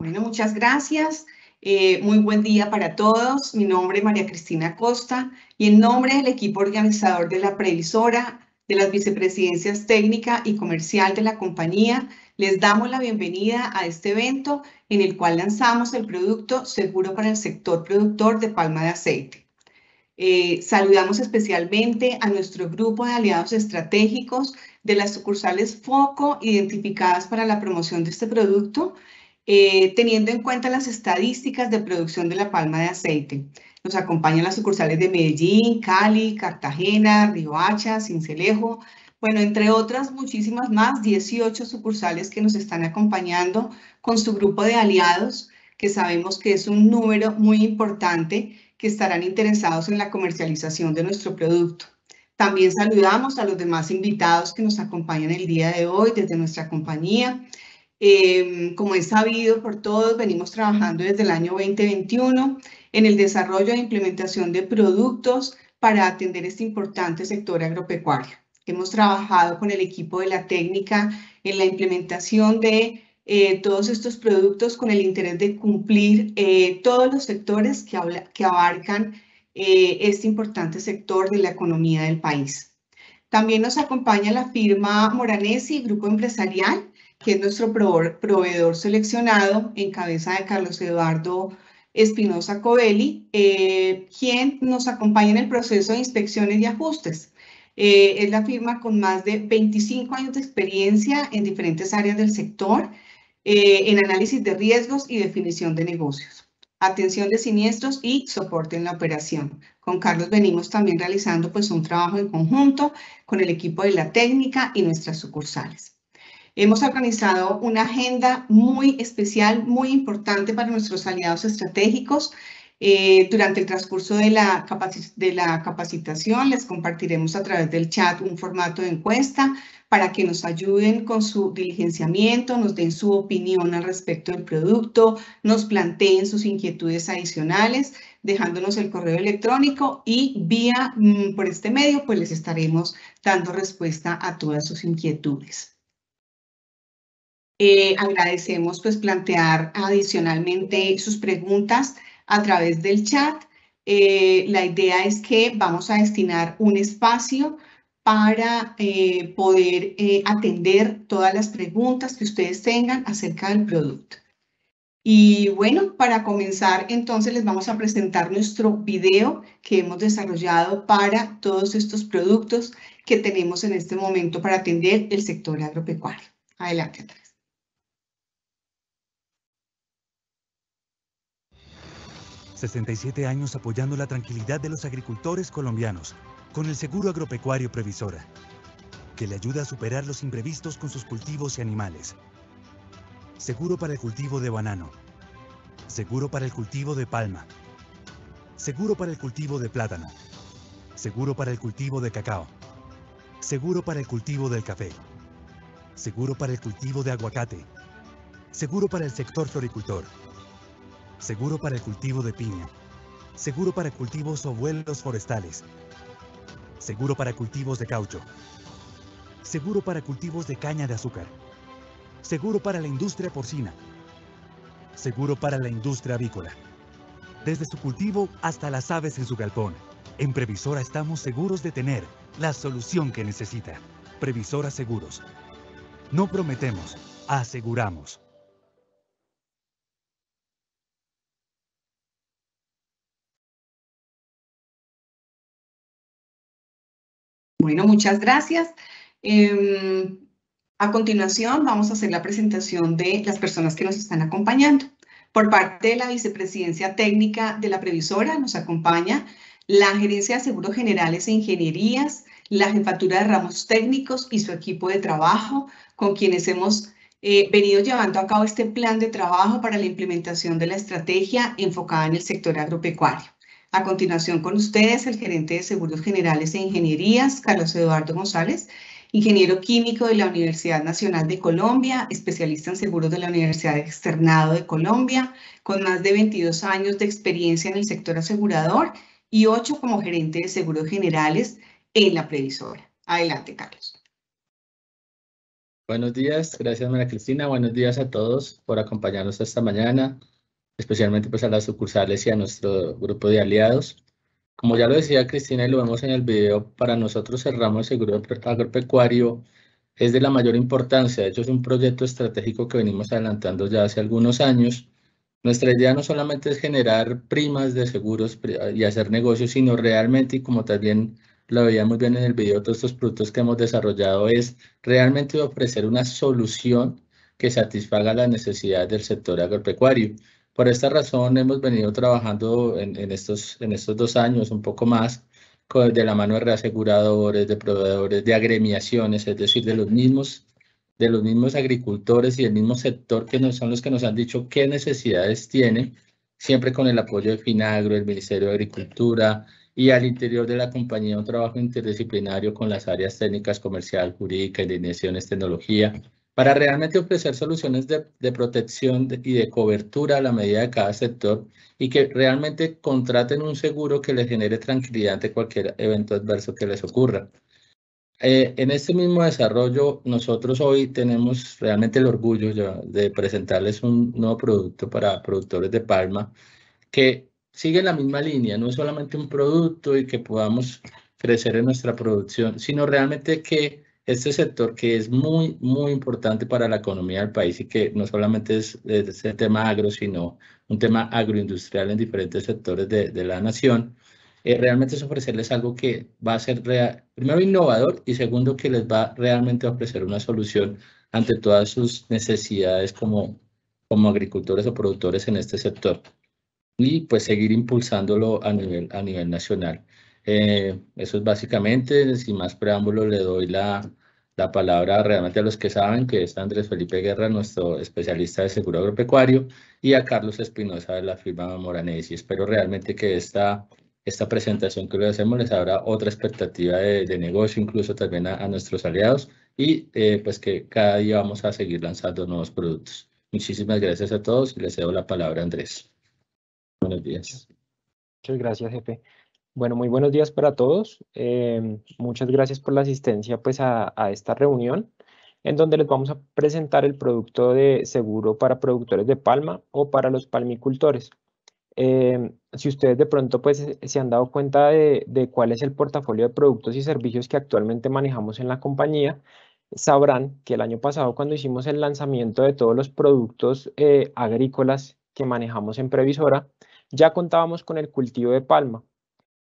Bueno, muchas gracias. Eh, muy buen día para todos. Mi nombre es María Cristina Costa y en nombre del equipo organizador de la previsora, de las vicepresidencias técnica y comercial de la compañía, les damos la bienvenida a este evento en el cual lanzamos el producto seguro para el sector productor de palma de aceite. Eh, saludamos especialmente a nuestro grupo de aliados estratégicos de las sucursales FOCO identificadas para la promoción de este producto, eh, teniendo en cuenta las estadísticas de producción de la palma de aceite. Nos acompañan las sucursales de Medellín, Cali, Cartagena, Riohacha, Cincelejo, bueno, entre otras muchísimas más, 18 sucursales que nos están acompañando con su grupo de aliados, que sabemos que es un número muy importante que estarán interesados en la comercialización de nuestro producto. También saludamos a los demás invitados que nos acompañan el día de hoy desde nuestra compañía eh, como es sabido por todos, venimos trabajando desde el año 2021 en el desarrollo e implementación de productos para atender este importante sector agropecuario. Hemos trabajado con el equipo de la técnica en la implementación de eh, todos estos productos con el interés de cumplir eh, todos los sectores que, que abarcan este importante sector de la economía del país. También nos acompaña la firma Moranesi, Grupo Empresarial, que es nuestro proveedor seleccionado en cabeza de Carlos Eduardo Espinosa Covelli, eh, quien nos acompaña en el proceso de inspecciones y ajustes. Eh, es la firma con más de 25 años de experiencia en diferentes áreas del sector, eh, en análisis de riesgos y definición de negocios, atención de siniestros y soporte en la operación. Con Carlos venimos también realizando pues, un trabajo en conjunto con el equipo de la técnica y nuestras sucursales. Hemos organizado una agenda muy especial, muy importante para nuestros aliados estratégicos. Eh, durante el transcurso de la, de la capacitación les compartiremos a través del chat un formato de encuesta para que nos ayuden con su diligenciamiento, nos den su opinión al respecto del producto, nos planteen sus inquietudes adicionales, dejándonos el correo electrónico y vía mm, por este medio pues les estaremos dando respuesta a todas sus inquietudes. Eh, agradecemos pues plantear adicionalmente sus preguntas a través del chat. Eh, la idea es que vamos a destinar un espacio para eh, poder atender todas las preguntas que ustedes tengan acerca del producto. Y bueno, para comenzar entonces les vamos a presentar nuestro video que hemos desarrollado para todos estos productos que tenemos en este momento para atender el sector agropecuario. Adelante, 67 años apoyando la tranquilidad de los agricultores colombianos con el Seguro Agropecuario Previsora, que le ayuda a superar los imprevistos con sus cultivos y animales. Seguro para el cultivo de banano. Seguro para el cultivo de palma. Seguro para el cultivo de plátano. Seguro para el cultivo de cacao. Seguro para el cultivo del café. Seguro para el cultivo de aguacate. Seguro para el sector floricultor seguro para el cultivo de piña, seguro para cultivos o vuelos forestales, seguro para cultivos de caucho, seguro para cultivos de caña de azúcar, seguro para la industria porcina, seguro para la industria avícola. Desde su cultivo hasta las aves en su galpón, en Previsora estamos seguros de tener la solución que necesita. Previsora Seguros. No prometemos, aseguramos. Bueno, muchas gracias. Em, a continuación vamos a hacer la presentación de las personas que nos están acompañando. Por parte de la Vicepresidencia Técnica de la Previsora nos acompaña la Gerencia de Seguros Generales e Ingenierías, la Jefatura de Ramos Técnicos y su equipo de trabajo, con quienes hemos eh, venido llevando a cabo este plan de trabajo para la implementación de la estrategia enfocada en el sector agropecuario. A continuación con ustedes, el gerente de Seguros Generales e Ingenierías, Carlos Eduardo González, ingeniero químico de la Universidad Nacional de Colombia, especialista en seguros de la Universidad Externado de Colombia, con más de 22 años de experiencia en el sector asegurador y 8 como gerente de seguros generales en la previsora. Adelante, Carlos. Buenos días, gracias María Cristina, buenos días a todos por acompañarnos esta mañana especialmente pues a las sucursales y a nuestro grupo de aliados. Como ya lo decía Cristina y lo vemos en el video, para nosotros el ramo de seguro agropecuario es de la mayor importancia. De hecho, es un proyecto estratégico que venimos adelantando ya hace algunos años. Nuestra idea no solamente es generar primas de seguros y hacer negocios, sino realmente, y como también lo veíamos bien en el video, todos estos productos que hemos desarrollado, es realmente ofrecer una solución que satisfaga las necesidades del sector agropecuario. Por esta razón hemos venido trabajando en, estos, en estos dos años, un poco más, con, de la mano de reaseguradores, de proveedores, de agremiaciones, es decir, de los mismos de los mismos agricultores y del mismo sector que son los que nos han dicho qué necesidades tienen, siempre con el apoyo de Finagro, el Ministerio de Agricultura y al interior de la compañía un trabajo interdisciplinario con las áreas técnicas, comercial, jurídica, innovaciones, tecnología, para realmente ofrecer soluciones de, protección y de cobertura a la medida de cada sector y que realmente contraten un seguro que les genere tranquilidad ante cualquier evento adverso que les ocurra. Eh, en este mismo desarrollo, nosotros hoy tenemos realmente el orgullo de presentarles un nuevo producto para productores de palma que sigue la misma línea, no es solamente un producto y que podamos crecer en nuestra producción, sino realmente que este sector que es muy, muy importante para la economía del país y que no solamente es, es el tema agro, sino un tema agroindustrial en diferentes sectores de, de la nación, eh, realmente es ofrecerles algo que va a ser, primero, innovador y segundo, que les va realmente a ofrecer una solución ante todas sus necesidades como, como agricultores o productores en este sector y pues seguir impulsándolo a nivel, a nivel nacional. Eh, eso es básicamente, sin más preámbulo, le doy la, la palabra realmente a los que saben, que está Andrés Felipe Guerra, nuestro especialista de seguro agropecuario, y a Carlos Espinosa de la firma Moranesi. Espero realmente que esta, esta presentación que le hacemos les abra otra expectativa de, negocio, incluso también a, nuestros aliados, y eh, pues que cada día vamos a seguir lanzando nuevos productos. Muchísimas gracias a todos y les cedo la palabra a Andrés. Buenos días. Muchas gracias, jefe. Bueno, muy buenos días para todos. Em, muchas gracias por la asistencia pues, a, esta reunión, en donde les vamos a presentar el producto de seguro para productores de palma o para los palmicultores. Em, si ustedes de pronto pues, se han dado cuenta de, cuál es el portafolio de productos y servicios que actualmente manejamos en la compañía, sabrán que el año pasado cuando hicimos el lanzamiento de todos los productos eh, agrícolas que manejamos en Previsora, ya contábamos con el cultivo de palma,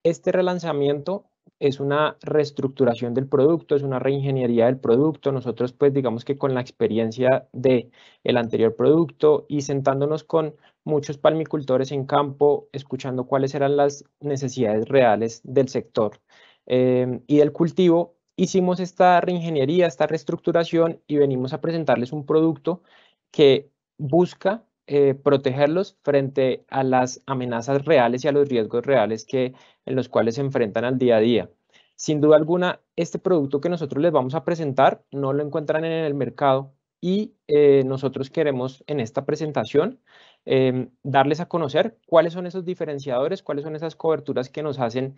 este relanzamiento es una reestructuración del producto, es una reingeniería del producto. Nosotros, pues, digamos que con la experiencia de el anterior producto y sentándonos con muchos palmicultores en campo, escuchando cuáles eran las necesidades reales del sector em, y del cultivo, hicimos esta reingeniería, esta reestructuración y venimos a presentarles un producto que busca eh, protegerlos frente a las amenazas reales y a los riesgos reales que, en los cuales se enfrentan al día a día. Sin duda alguna, este producto que nosotros les vamos a presentar no lo encuentran en el mercado y eh, nosotros queremos en esta presentación em, darles a conocer cuáles son esos diferenciadores, cuáles son esas coberturas que nos hacen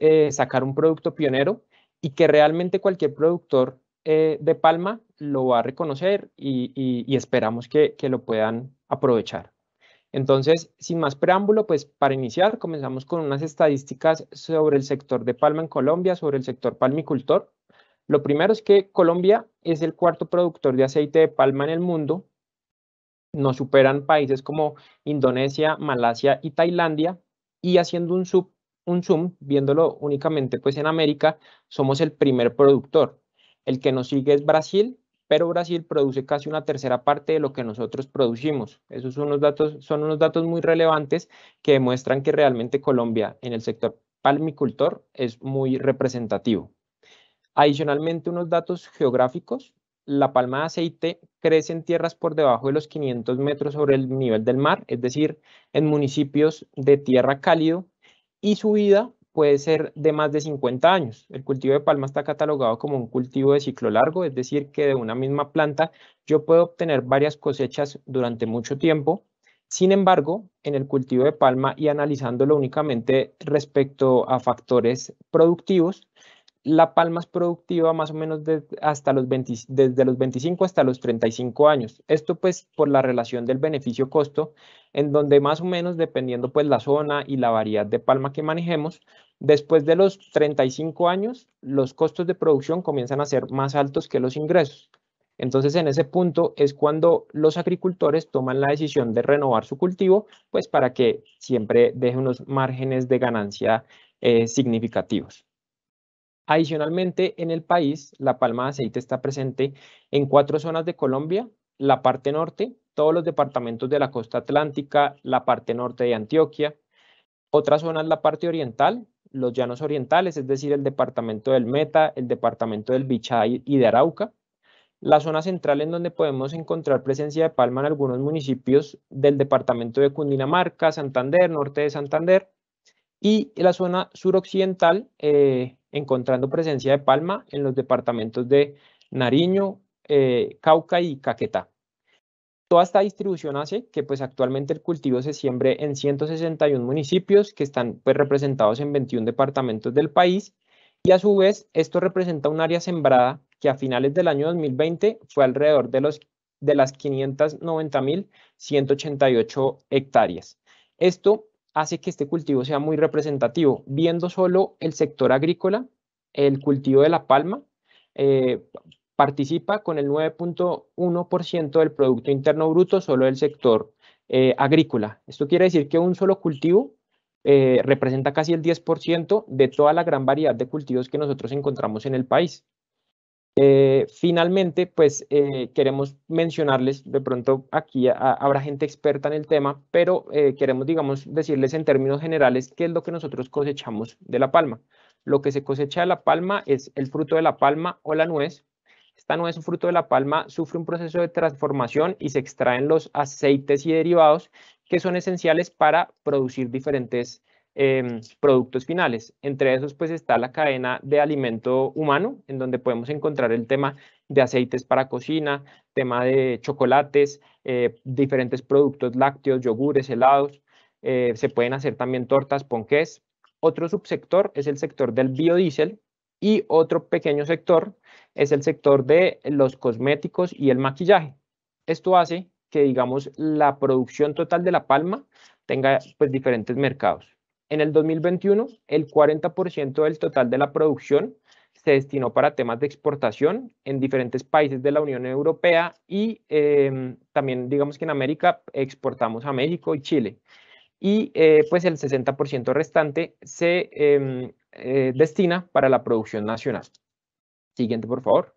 eh, sacar un producto pionero y que realmente cualquier productor de palma lo va a reconocer y, esperamos que, lo puedan aprovechar. Entonces, sin más preámbulo, pues para iniciar comenzamos con unas estadísticas sobre el sector de palma en Colombia, sobre el sector palmicultor. Lo primero es que Colombia es el cuarto productor de aceite de palma en el mundo. Nos superan países como Indonesia, Malasia y Tailandia. Y haciendo un, sub, un zoom, viéndolo únicamente pues en América, somos el primer productor. El que nos sigue es Brasil pero Brasil produce casi una tercera parte de lo que nosotros producimos. Esos son unos datos, son unos datos muy relevantes que demuestran que realmente Colombia en el sector palmicultor es muy representativo. Adicionalmente, unos datos geográficos. La palma de aceite crece en tierras por debajo de los 500 metros sobre el nivel del mar, es decir, en municipios de tierra cálido, y su vida puede ser de más de 50 años. El cultivo de palma está catalogado como un cultivo de ciclo largo, es decir, que de una misma planta yo puedo obtener varias cosechas durante mucho tiempo. Sin embargo, en el cultivo de palma y analizándolo únicamente respecto a factores productivos, la palma es productiva más o menos hasta los desde los 25 hasta los 35 años. Esto pues por la relación del beneficio-costo, en donde más o menos dependiendo pues la zona y la variedad de palma que manejemos, después de los 35 años los costos de producción comienzan a ser más altos que los ingresos. Entonces en ese punto es cuando los agricultores toman la decisión de renovar su cultivo, pues para que siempre deje unos márgenes de ganancia eh, significativos. Adicionalmente, en el país, la palma de aceite está presente en cuatro zonas de Colombia, la parte norte, todos los departamentos de la costa atlántica, la parte norte de Antioquia. Otra zona es la parte oriental, los llanos orientales, es decir, el departamento del Meta, el departamento del Bichá y de Arauca. La zona central en donde podemos encontrar presencia de palma en algunos municipios del departamento de Cundinamarca, Santander, norte de Santander. Y la zona suroccidental, eh, encontrando presencia de palma en los departamentos de Nariño, eh, Cauca y Caquetá. Toda esta distribución hace que pues actualmente el cultivo se siembre en 161 municipios que están pues representados en 21 departamentos del país y a su vez esto representa un área sembrada que a finales del año 2020 fue alrededor de, los, de las 590.188 hectáreas. Esto hace que este cultivo sea muy representativo. Viendo solo el sector agrícola, el cultivo de la palma eh, participa con el 9.1% del Producto Interno Bruto solo del sector eh, agrícola. Esto quiere decir que un solo cultivo eh, representa casi el 10% de toda la gran variedad de cultivos que nosotros encontramos en el país. Eh, finalmente, pues eh, queremos mencionarles, de pronto aquí habrá gente experta en el tema, pero eh, queremos, digamos, decirles en términos generales qué es lo que nosotros cosechamos de la palma. Lo que se cosecha de la palma es el fruto de la palma o la nuez. Esta nuez un fruto de la palma sufre un proceso de transformación y se extraen los aceites y derivados que son esenciales para producir diferentes Em, productos finales. Entre esos pues está la cadena de alimento humano, en donde podemos encontrar el tema de aceites para cocina, tema de chocolates, eh, diferentes productos lácteos, yogures, helados. Eh, se pueden hacer también tortas, ponqués. Otro subsector es el sector del biodiesel y otro pequeño sector es el sector de los cosméticos y el maquillaje. Esto hace que, digamos, la producción total de la palma tenga pues diferentes mercados. En el 2021, el 40% del total de la producción se destinó para temas de exportación en diferentes países de la Unión Europea y em, también digamos que en América exportamos a México y Chile. Y eh, pues el 60% restante se em, eh, destina para la producción nacional. Siguiente, por favor.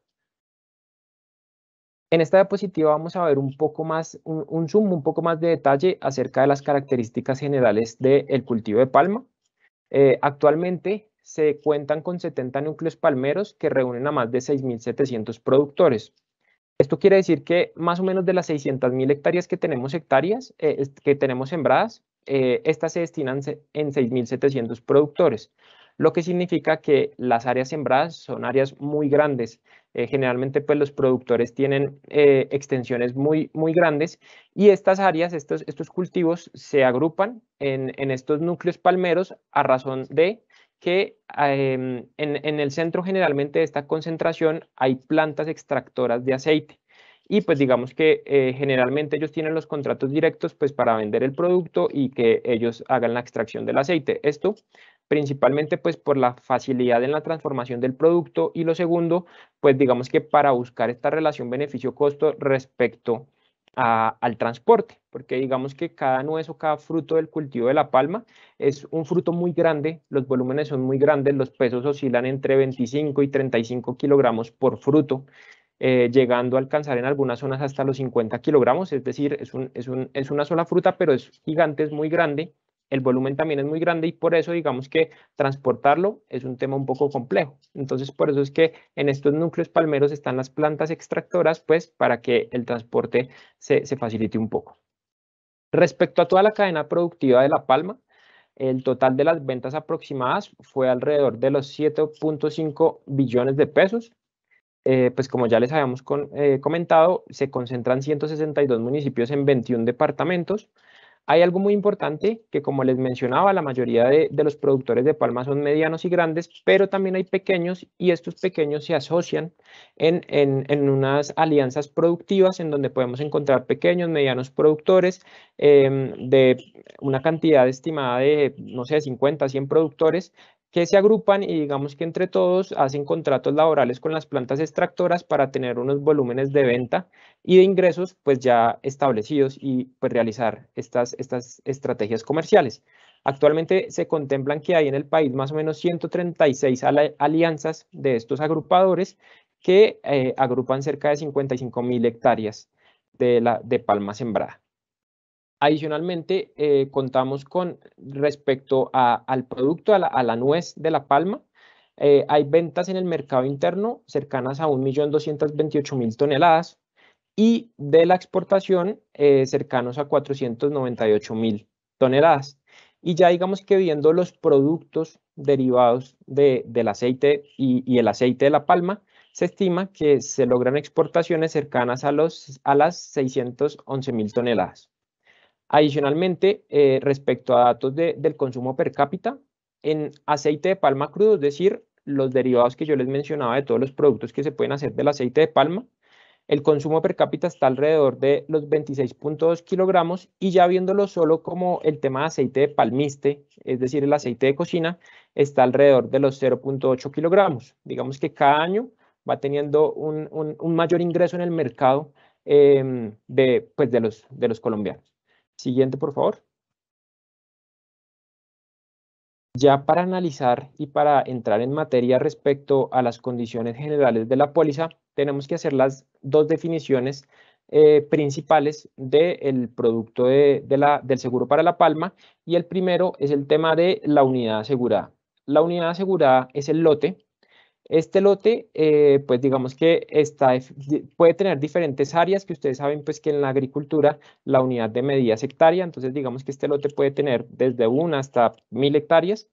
En esta diapositiva vamos a ver un poco más, un, zoom, un poco más de detalle acerca de las características generales del cultivo de palma. Eh, actualmente se cuentan con 70 núcleos palmeros que reúnen a más de 6.700 productores. Esto quiere decir que más o menos de las 600.000 hectáreas que tenemos hectáreas, eh, que tenemos sembradas, eh, estas se destinan en 6.700 productores, lo que significa que las áreas sembradas son áreas muy grandes. Eh, generalmente, pues los productores tienen eh, extensiones muy, muy grandes y estas áreas, estos, estos cultivos se agrupan en, en estos núcleos palmeros a razón de que ah, em, en, en el centro generalmente de esta concentración hay plantas extractoras de aceite y pues digamos que eh, generalmente ellos tienen los contratos directos pues para vender el producto y que ellos hagan la extracción del aceite. Esto principalmente pues por la facilidad en la transformación del producto y lo segundo, pues digamos que para buscar esta relación beneficio-costo respecto al transporte, porque digamos que cada nuez o cada fruto del cultivo de la palma es un fruto muy grande, los volúmenes son muy grandes, los pesos oscilan entre 25 y 35 kilogramos por fruto, eh, llegando a alcanzar en algunas zonas hasta los 50 kilogramos, es decir, es, es una sola fruta, pero es gigante, es muy grande, el volumen también es muy grande y por eso digamos que transportarlo es un tema un poco complejo. Entonces por eso es que en estos núcleos palmeros están las plantas extractoras pues para que el transporte se, facilite un poco. Respecto a toda la cadena productiva de la palma, el total de las ventas aproximadas fue alrededor de los 7.5 billones de pesos. Eh, pues como ya les habíamos eh, comentado, se concentran 162 municipios en 21 departamentos. Hay algo muy importante que, como les mencionaba, la mayoría de, los productores de palma son medianos y grandes, pero también hay pequeños y estos pequeños se asocian en, unas alianzas productivas en donde podemos encontrar pequeños, medianos productores em, de una cantidad estimada de, no sé, 50, 100 productores que se agrupan y digamos que entre todos hacen contratos laborales con las plantas extractoras para tener unos volúmenes de venta y de ingresos pues ya establecidos y pues realizar estas, estas estrategias comerciales. Actualmente se contemplan que hay en el país más o menos 136 alianzas de estos agrupadores que eh, agrupan cerca de 55 mil hectáreas de, la, de palma sembrada. Adicionalmente, eh, contamos con respecto al producto, a la, nuez de La Palma, eh, hay ventas en el mercado interno cercanas a 1.228.000 toneladas y de la exportación eh, cercanos a 498.000 toneladas. Y ya digamos que viendo los productos derivados del aceite y, el aceite de la palma, se estima que se logran exportaciones cercanas a, los, a las 611.000 toneladas. Adicionalmente, eh, respecto a datos del consumo per cápita, en aceite de palma crudo, es decir, los derivados que yo les mencionaba de todos los productos que se pueden hacer del aceite de palma, el consumo per cápita está alrededor de los 26.2 kilogramos y ya viéndolo solo como el tema de aceite de palmiste, es decir, el aceite de cocina, está alrededor de los 0.8 kilogramos. Digamos que cada año va teniendo un, mayor ingreso en el mercado em, pues, de los colombianos. Siguiente, por favor. Ya para analizar y para entrar en materia respecto a las condiciones generales de la póliza, tenemos que hacer las dos definiciones eh, principales del producto de, la, del seguro para la palma y el primero es el tema de la unidad asegurada. La unidad asegurada es el lote este lote, eh, pues digamos que está, puede tener diferentes áreas que ustedes saben pues que en la agricultura la unidad de medida es hectárea, entonces digamos que este lote puede tener desde una hasta mil hectáreas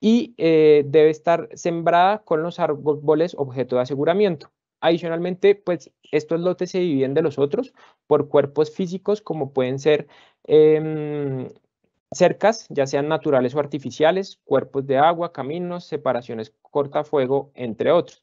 y eh, debe estar sembrada con los árboles objeto de aseguramiento. Adicionalmente, pues estos lotes se dividen de los otros por cuerpos físicos como pueden ser em, cercas, ya sean naturales o artificiales, cuerpos de agua, caminos, separaciones cortafuego, entre otros.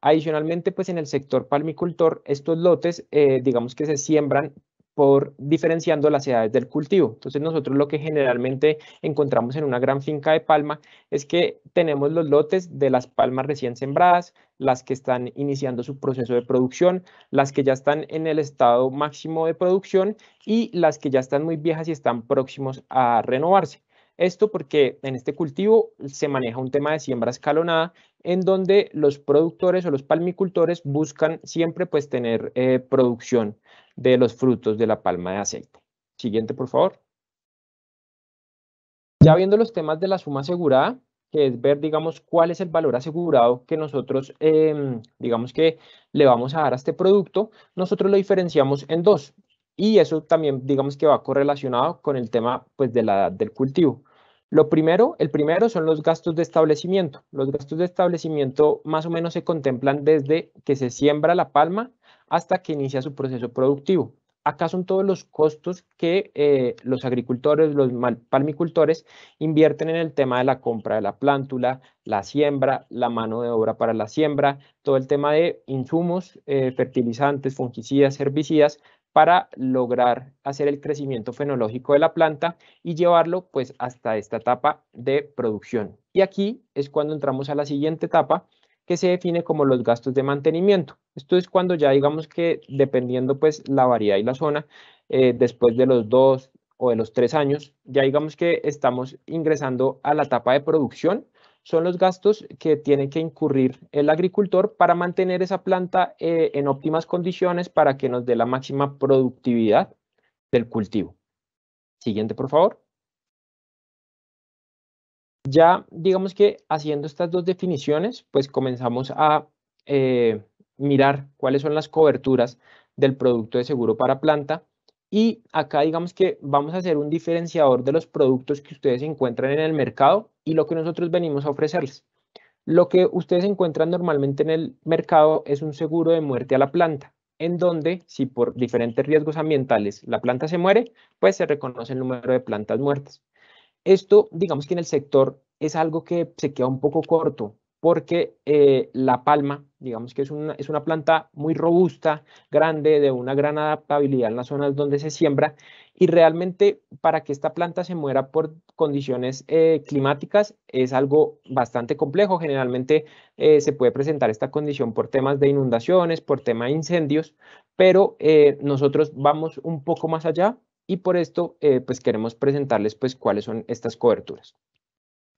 Adicionalmente, pues en el sector palmicultor, estos lotes, eh, digamos que se siembran por diferenciando las edades del cultivo. Entonces nosotros lo que generalmente encontramos en una gran finca de palma es que tenemos los lotes de las palmas recién sembradas, las que están iniciando su proceso de producción, las que ya están en el estado máximo de producción y las que ya están muy viejas y están próximos a renovarse. Esto porque en este cultivo se maneja un tema de siembra escalonada en donde los productores o los palmicultores buscan siempre pues tener eh, producción de los frutos de la palma de aceite. Siguiente, por favor. Ya viendo los temas de la suma asegurada, que es ver, digamos, cuál es el valor asegurado que nosotros, em, digamos que le vamos a dar a este producto, nosotros lo diferenciamos en dos. Y eso también, digamos que va correlacionado con el tema pues, de la edad del cultivo. Lo primero, el primero son los gastos de establecimiento. Los gastos de establecimiento más o menos se contemplan desde que se siembra la palma hasta que inicia su proceso productivo. Acá son todos los costos que eh, los agricultores, los palmicultores invierten en el tema de la compra de la plántula, la siembra, la mano de obra para la siembra, todo el tema de insumos, eh, fertilizantes, fungicidas, herbicidas, para lograr hacer el crecimiento fenológico de la planta y llevarlo pues hasta esta etapa de producción. Y aquí es cuando entramos a la siguiente etapa, que se define como los gastos de mantenimiento. Esto es cuando ya digamos que dependiendo pues la variedad y la zona, eh, después de los dos o de los tres años, ya digamos que estamos ingresando a la etapa de producción, son los gastos que tiene que incurrir el agricultor para mantener esa planta eh, en óptimas condiciones para que nos dé la máxima productividad del cultivo. Siguiente, por favor. Ya, digamos que haciendo estas dos definiciones, pues comenzamos a eh, mirar cuáles son las coberturas del producto de seguro para planta. Y acá digamos que vamos a hacer un diferenciador de los productos que ustedes encuentran en el mercado y lo que nosotros venimos a ofrecerles. Lo que ustedes encuentran normalmente en el mercado es un seguro de muerte a la planta, en donde si por diferentes riesgos ambientales la planta se muere, pues se reconoce el número de plantas muertas. Esto, digamos que en el sector es algo que se queda un poco corto, porque eh, la palma, digamos que es una, es una planta muy robusta, grande, de una gran adaptabilidad en las zonas donde se siembra, y realmente para que esta planta se muera por condiciones eh, climáticas es algo bastante complejo. Generalmente eh, se puede presentar esta condición por temas de inundaciones, por tema de incendios, pero nosotros vamos un poco más allá y por esto eh, pues queremos presentarles pues cuáles son estas coberturas.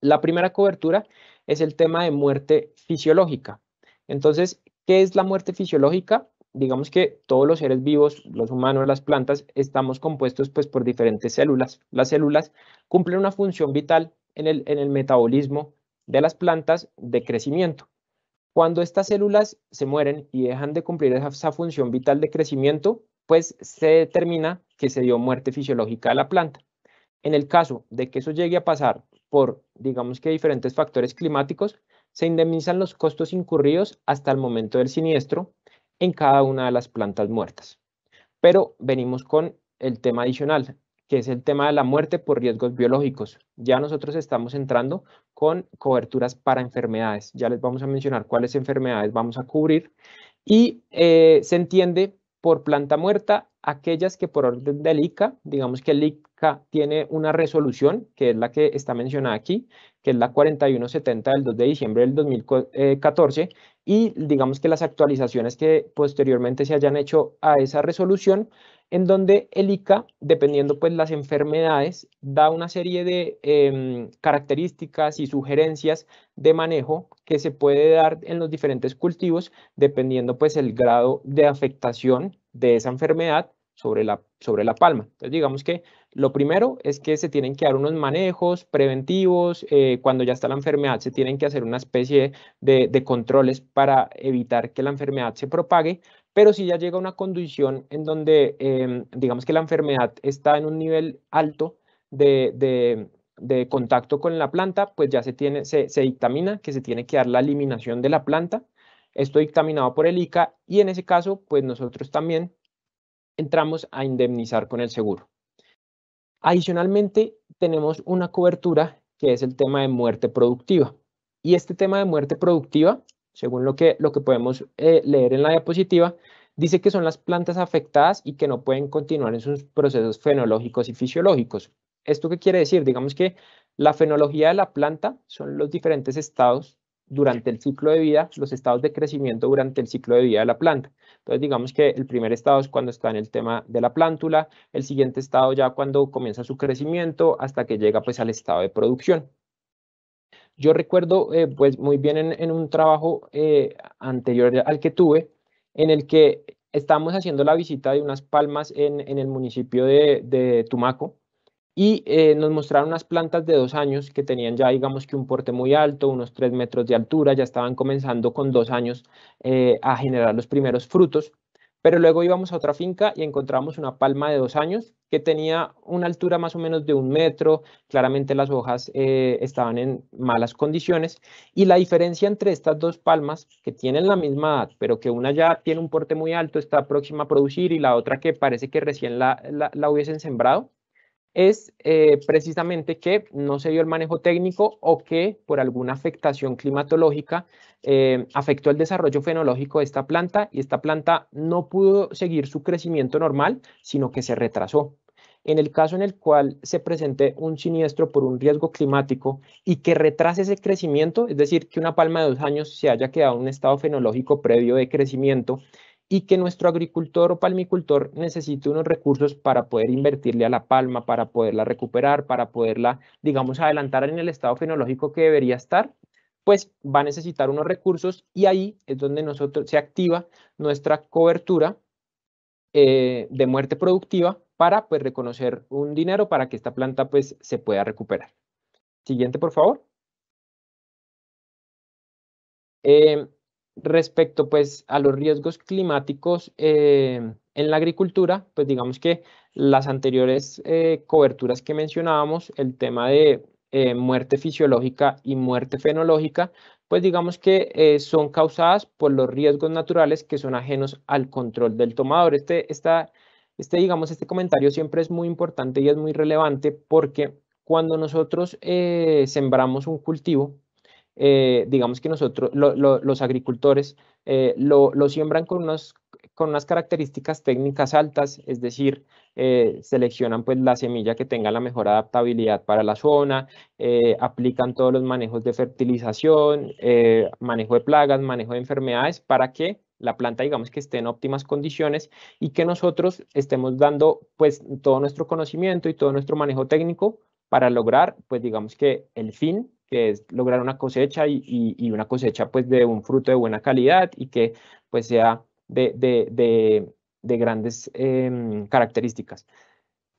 La primera cobertura es el tema de muerte fisiológica. Entonces, ¿qué es la muerte fisiológica? Digamos que todos los seres vivos, los humanos, las plantas, estamos compuestos pues por diferentes células. Las células cumplen una función vital en el, en el metabolismo de las plantas de crecimiento. Cuando estas células se mueren y dejan de cumplir esa, función vital de crecimiento, pues se termina que se dio muerte fisiológica a la planta. En el caso de que eso llegue a pasar por, digamos que diferentes factores climáticos, se indemnizan los costos incurridos hasta el momento del siniestro en cada una de las plantas muertas. Pero venimos con el tema adicional, que es el tema de la muerte por riesgos biológicos. Ya nosotros estamos entrando con coberturas para enfermedades. Ya les vamos a mencionar cuáles enfermedades vamos a cubrir. Y eh, se entiende por planta muerta aquellas que por orden del ICA, digamos que el ICA tiene una resolución, que es la que está mencionada aquí, que es la 4170 del 2 de diciembre del 2014, y digamos que las actualizaciones que posteriormente se hayan hecho a esa resolución en donde el ICA, dependiendo pues las enfermedades, da una serie de em, características y sugerencias de manejo que se puede dar en los diferentes cultivos, dependiendo pues el grado de afectación de esa enfermedad sobre la, sobre la palma. Entonces digamos que lo primero es que se tienen que dar unos manejos preventivos, eh, cuando ya está la enfermedad se tienen que hacer una especie de controles para evitar que la enfermedad se propague, pero si ya llega una condición en donde, em, digamos que la enfermedad está en un nivel alto de, contacto con la planta, pues ya se, tiene, se, se dictamina que se tiene que dar la eliminación de la planta. Esto dictaminado por el ICA y en ese caso, pues nosotros también entramos a indemnizar con el seguro. Adicionalmente, tenemos una cobertura que es el tema de muerte productiva. Y este tema de muerte productiva según lo que, lo que podemos eh, leer en la diapositiva, dice que son las plantas afectadas y que no pueden continuar en sus procesos fenológicos y fisiológicos. ¿Esto qué quiere decir? Digamos que la fenología de la planta son los diferentes estados durante el ciclo de vida, los estados de crecimiento durante el ciclo de vida de la planta. Entonces, digamos que el primer estado es cuando está en el tema de la plántula, el siguiente estado ya cuando comienza su crecimiento hasta que llega pues al estado de producción. Yo recuerdo eh, pues muy bien en, un trabajo eh, anterior al que tuve, en el que estábamos haciendo la visita de unas palmas en, el municipio de, Tumaco y eh, nos mostraron unas plantas de dos años que tenían ya digamos que un porte muy alto, unos tres metros de altura, ya estaban comenzando con dos años a generar los primeros frutos pero luego íbamos a otra finca y encontramos una palma de dos años que tenía una altura más o menos de un metro, claramente las hojas eh, estaban en malas condiciones y la diferencia entre estas dos palmas que tienen la misma edad, pero que una ya tiene un porte muy alto, está próxima a producir y la otra que parece que recién la hubiesen sembrado, es eh, precisamente que no se dio el manejo técnico o que por alguna afectación climatológica eh, afectó el desarrollo fenológico de esta planta y esta planta no pudo seguir su crecimiento normal, sino que se retrasó. En el caso en el cual se presente un siniestro por un riesgo climático y que retrase ese crecimiento, es decir, que una palma de dos años se haya quedado en un estado fenológico previo de crecimiento y que nuestro agricultor o palmicultor necesite unos recursos para poder invertirle a la palma, para poderla recuperar, para poderla, digamos, adelantar en el estado fenológico que debería estar, pues va a necesitar unos recursos y ahí es donde nosotros se activa nuestra cobertura eh, de muerte productiva para pues reconocer un dinero para que esta planta pues se pueda recuperar. Siguiente, por favor. Eh, respecto pues a los riesgos climáticos eh, en la agricultura, pues digamos que las anteriores eh, coberturas que mencionábamos, el tema de eh, muerte fisiológica y muerte fenológica, pues digamos que son causadas por los riesgos naturales que son ajenos al control del tomador. Este, este, digamos, este comentario siempre es muy importante y es muy relevante porque cuando nosotros sembramos un cultivo, eh, digamos que nosotros, los agricultores, eh, lo, siembran con, unos, con unas características técnicas altas, es decir, eh, seleccionan pues la semilla que tenga la mejor adaptabilidad para la zona, aplican todos los manejos de fertilización, manejo de plagas, manejo de enfermedades, para que la planta digamos que esté en óptimas condiciones y que nosotros estemos dando pues todo nuestro conocimiento y todo nuestro manejo técnico para lograr pues digamos que el fin que es lograr una cosecha y, una cosecha pues de un fruto de buena calidad y que pues sea de, grandes em, características.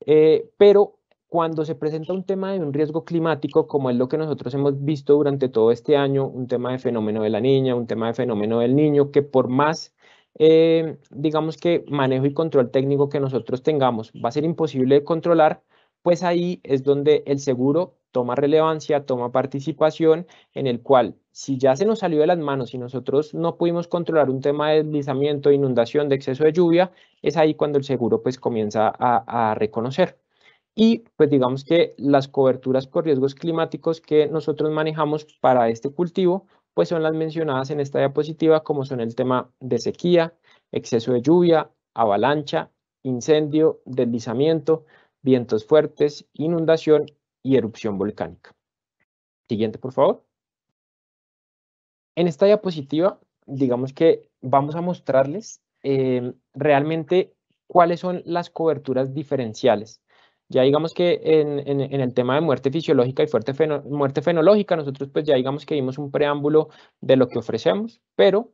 Eh, pero cuando se presenta un tema de un riesgo climático, como es lo que nosotros hemos visto durante todo este año, un tema de fenómeno de la niña, un tema de fenómeno del niño, que por más, eh, digamos que manejo y control técnico que nosotros tengamos, va a ser imposible de controlar, pues ahí es donde el seguro toma relevancia, toma participación, en el cual si ya se nos salió de las manos y nosotros no pudimos controlar un tema de deslizamiento, inundación, de exceso de lluvia, es ahí cuando el seguro pues comienza a, reconocer. Y pues digamos que las coberturas por riesgos climáticos que nosotros manejamos para este cultivo pues son las mencionadas en esta diapositiva como son el tema de sequía, exceso de lluvia, avalancha, incendio, deslizamiento, vientos fuertes, inundación erupción volcánica. Siguiente, por favor. En esta diapositiva, digamos que vamos a mostrarles eh, realmente cuáles son las coberturas diferenciales. Ya digamos que en, el tema de muerte fisiológica y fuerte muerte fenológica, nosotros pues ya digamos que vimos un preámbulo de lo que ofrecemos, pero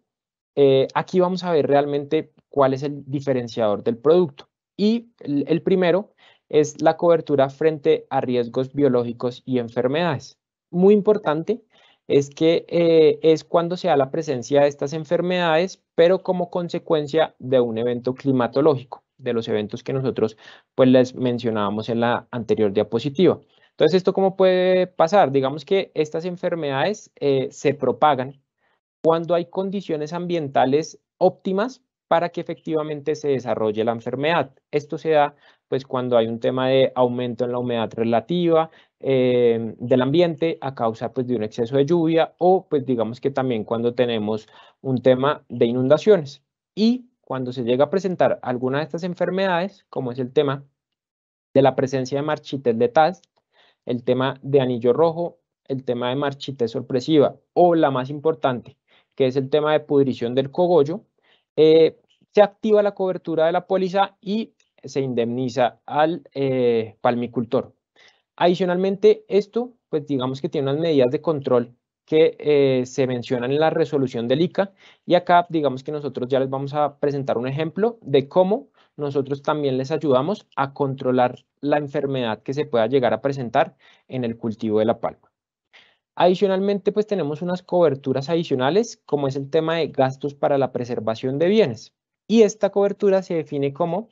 eh, aquí vamos a ver realmente cuál es el diferenciador del producto. Y el primero es la cobertura frente a riesgos biológicos y enfermedades. Muy importante es que eh, es cuando se da la presencia de estas enfermedades, pero como consecuencia de un evento climatológico, de los eventos que nosotros pues les mencionábamos en la anterior diapositiva. Entonces, ¿esto cómo puede pasar? Digamos que estas enfermedades eh, se propagan cuando hay condiciones ambientales óptimas para que efectivamente se desarrolle la enfermedad. Esto se da pues cuando hay un tema de aumento en la humedad relativa eh, del ambiente a causa pues de un exceso de lluvia o pues digamos que también cuando tenemos un tema de inundaciones. Y cuando se llega a presentar alguna de estas enfermedades, como es el tema de la presencia de marchites TAS, el tema de anillo rojo, el tema de marchites sorpresiva o la más importante, que es el tema de pudrición del cogollo, eh, se activa la cobertura de la póliza y se indemniza al eh, palmicultor. Adicionalmente, esto, pues digamos que tiene unas medidas de control que eh, se mencionan en la resolución del ICA y acá digamos que nosotros ya les vamos a presentar un ejemplo de cómo nosotros también les ayudamos a controlar la enfermedad que se pueda llegar a presentar en el cultivo de la palma. Adicionalmente, pues tenemos unas coberturas adicionales, como es el tema de gastos para la preservación de bienes. Y esta cobertura se define como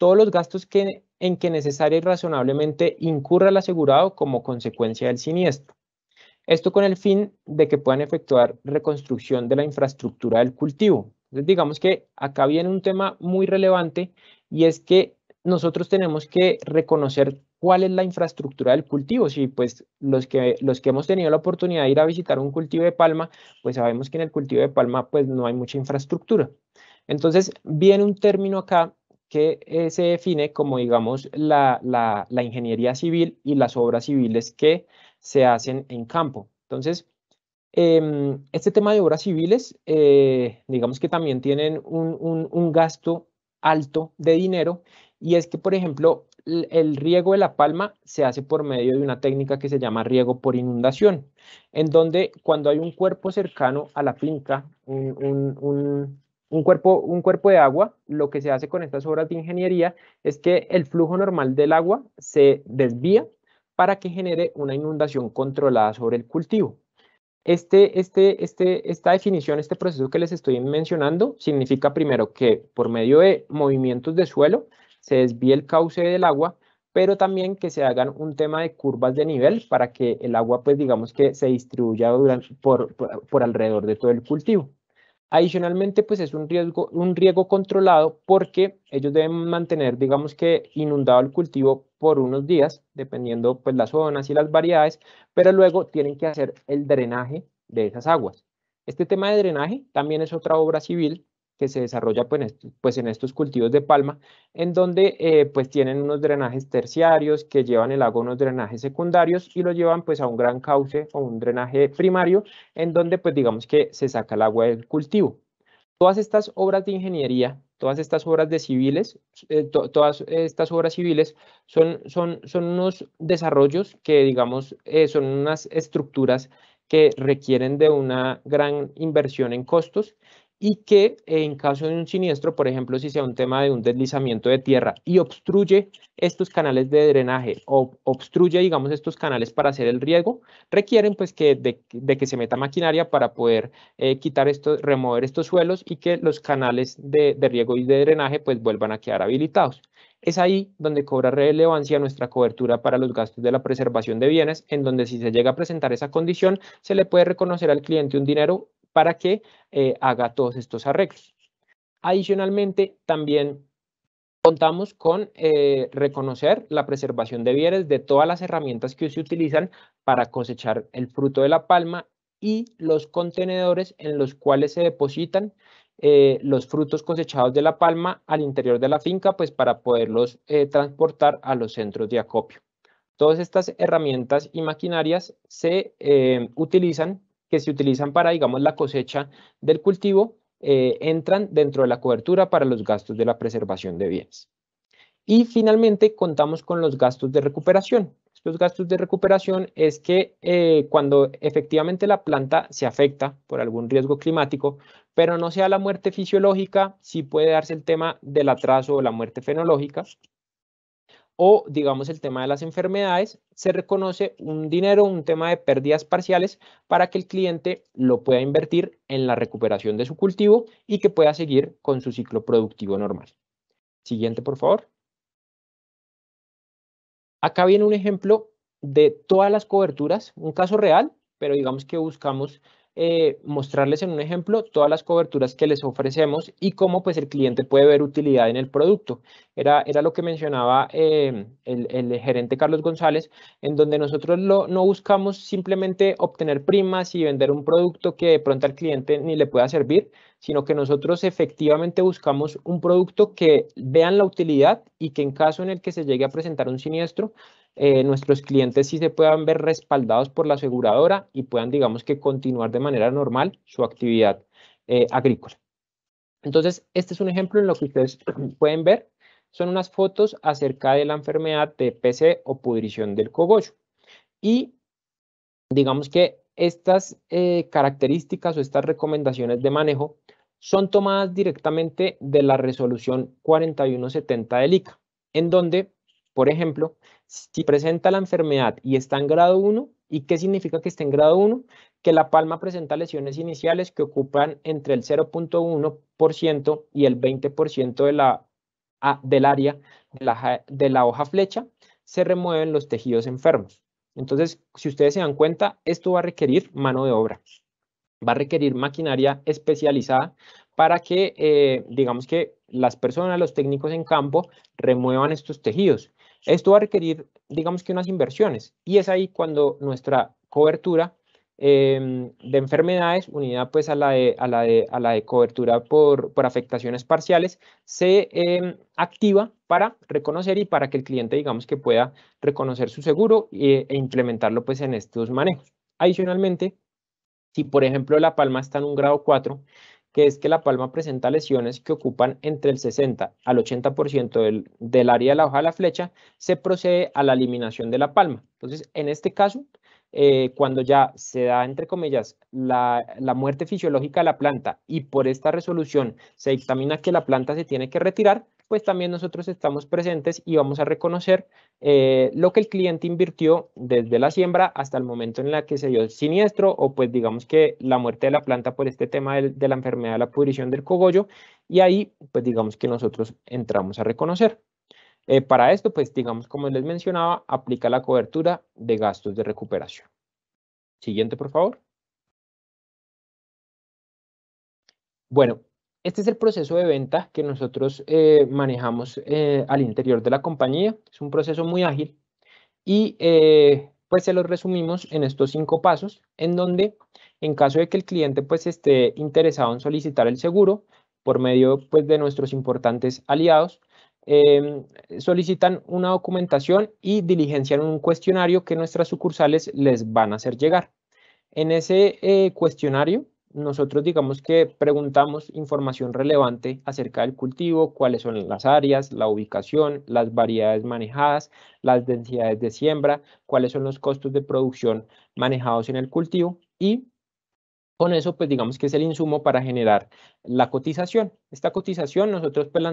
todos los gastos que, en que necesaria y razonablemente incurra el asegurado como consecuencia del siniestro. Esto con el fin de que puedan efectuar reconstrucción de la infraestructura del cultivo. Entonces, digamos que acá viene un tema muy relevante y es que nosotros tenemos que reconocer cuál es la infraestructura del cultivo. Si pues los que, los que hemos tenido la oportunidad de ir a visitar un cultivo de palma, pues sabemos que en el cultivo de palma pues no hay mucha infraestructura. Entonces viene un término acá que eh, se define como, digamos, la, ingeniería civil y las obras civiles que se hacen en campo. Entonces, em, este tema de obras civiles, eh, digamos que también tienen un, gasto alto de dinero y es que, por ejemplo, el, riego de la palma se hace por medio de una técnica que se llama riego por inundación, en donde cuando hay un cuerpo cercano a la finca, un un cuerpo, un cuerpo de agua, lo que se hace con estas obras de ingeniería es que el flujo normal del agua se desvía para que genere una inundación controlada sobre el cultivo. Este, este, este, esta definición, este proceso que les estoy mencionando, significa primero que por medio de movimientos de suelo se desvíe el cauce del agua, pero también que se hagan un tema de curvas de nivel para que el agua, pues digamos que se distribuya por alrededor de todo el cultivo. Adicionalmente, pues es un riesgo, un riesgo controlado porque ellos deben mantener, digamos que inundado el cultivo por unos días, dependiendo pues las zonas y las variedades, pero luego tienen que hacer el drenaje de esas aguas. Este tema de drenaje también es otra obra civil que se desarrolla pues en, estos, pues, en estos cultivos de palma, en donde eh, pues tienen unos drenajes terciarios que llevan el agua a unos drenajes secundarios y lo llevan pues a un gran cauce o un drenaje primario, en donde pues digamos que se saca el agua del cultivo. Todas estas obras de ingeniería, todas estas obras de civiles, eh, todas estas obras civiles son, son, son unos desarrollos que digamos eh, son unas estructuras que requieren de una gran inversión en costos y que en caso de un siniestro, por ejemplo, si sea un tema de un deslizamiento de tierra y obstruye estos canales de drenaje o obstruye, digamos, estos canales para hacer el riego, requieren pues que de, que se meta maquinaria para poder eh, quitar esto, remover estos suelos y que los canales de, de riego y de drenaje pues vuelvan a quedar habilitados. Es ahí donde cobra relevancia nuestra cobertura para los gastos de la preservación de bienes, en donde si se llega a presentar esa condición, se le puede reconocer al cliente un dinero para que eh, haga todos estos arreglos. Adicionalmente, también contamos con eh, reconocer la preservación de bienes de todas las herramientas que se utilizan para cosechar el fruto de la palma y los contenedores en los cuales se depositan eh, los frutos cosechados de la palma al interior de la finca, pues para poderlos transportar a los centros de acopio. Todas estas herramientas y maquinarias se utilizan que se utilizan para, digamos, la cosecha del cultivo, eh, entran dentro de la cobertura para los gastos de la preservación de bienes. Y finalmente contamos con los gastos de recuperación. Estos gastos de recuperación es que eh, cuando efectivamente la planta se afecta por algún riesgo climático, pero no sea la muerte fisiológica, sí puede darse el tema del atraso o la muerte fenológica, o digamos el tema de las enfermedades, se reconoce un dinero, un tema de pérdidas parciales para que el cliente lo pueda invertir en la recuperación de su cultivo y que pueda seguir con su ciclo productivo normal. Siguiente, por favor. Acá viene un ejemplo de todas las coberturas, un caso real, pero digamos que buscamos eh, mostrarles en un ejemplo todas las coberturas que les ofrecemos y cómo pues el cliente puede ver utilidad en el producto. Era, era lo que mencionaba em, el, gerente Carlos González, en donde nosotros no buscamos simplemente obtener primas y vender un producto que de pronto al cliente ni le pueda servir, sino que nosotros efectivamente buscamos un producto que vean la utilidad y que en caso en el que se llegue a presentar un siniestro, eh, nuestros clientes sí se puedan ver respaldados por la aseguradora y puedan, digamos que, continuar de manera normal su actividad eh, agrícola. Entonces, este es un ejemplo en lo que ustedes pueden ver. Son unas fotos acerca de la enfermedad de PC o pudrición del cogollo. Y digamos que estas eh, características o estas recomendaciones de manejo son tomadas directamente de la resolución 4170 del ICA, en donde por ejemplo, si presenta la enfermedad y está en grado 1, ¿y qué significa que está en grado 1? Que la palma presenta lesiones iniciales que ocupan entre el 0.1% y el 20% de la, ah, del área de la, hoja flecha, se remueven los tejidos enfermos. Entonces, si ustedes se dan cuenta, esto va a requerir mano de obra, va a requerir maquinaria especializada para que, eh, digamos que las personas, los técnicos en campo, remuevan estos tejidos. Esto va a requerir, digamos que unas inversiones y es ahí cuando nuestra cobertura em, de enfermedades unida pues a la de, a la de, cobertura por, afectaciones parciales se em, activa para reconocer y para que el cliente digamos que pueda reconocer su seguro eh, e, implementarlo pues en estos manejos. Adicionalmente, si por ejemplo la palma está en un grado 4, que es que la palma presenta lesiones que ocupan entre el 60 al 80% del, área de la hoja de la flecha, se procede a la eliminación de la palma. Entonces, en este caso, eh, cuando ya se da, entre comillas, la, la muerte fisiológica de la planta y por esta resolución se dictamina que la planta se tiene que retirar, pues también nosotros estamos presentes y vamos a reconocer eh, lo que el cliente invirtió desde la siembra hasta el momento en la que se dio el siniestro o pues digamos que la muerte de la planta por este tema de, la enfermedad de la pudrición del cogollo y ahí pues digamos que nosotros entramos a reconocer. Eh, para esto pues digamos como les mencionaba aplica la cobertura de gastos de recuperación. Siguiente por favor. Bueno, este es el proceso de venta que nosotros eh, manejamos eh, al interior de la compañía. Es un proceso muy ágil y eh, pues se lo resumimos en estos cinco pasos en donde en caso de que el cliente pues esté interesado en solicitar el seguro por medio pues de nuestros importantes aliados, em, solicitan una documentación y diligencian un cuestionario que nuestras sucursales les van a hacer llegar. En ese cuestionario nosotros digamos que preguntamos información relevante acerca del cultivo, cuáles son las áreas, la ubicación, las variedades manejadas, las densidades de siembra, cuáles son los costos de producción manejados en el cultivo y con eso pues digamos que es el insumo para generar la cotización. Esta cotización nosotros pues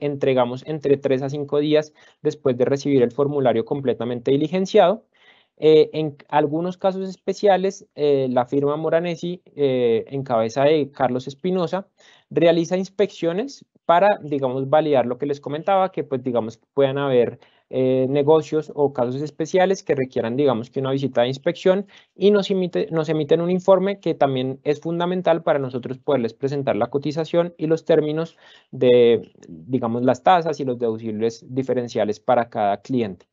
entregamos entre 3 a 5 días después de recibir el formulario completamente diligenciado eh, en algunos casos especiales, eh, la firma Moranesi, eh, en cabeza de Carlos Espinosa, realiza inspecciones para, digamos, validar lo que les comentaba, que pues digamos puedan haber negocios o casos especiales que requieran, digamos, que una visita de inspección y nos, emite, nos emiten un informe que también es fundamental para nosotros poderles presentar la cotización y los términos de, digamos, las tasas y los deducibles diferenciales para cada cliente.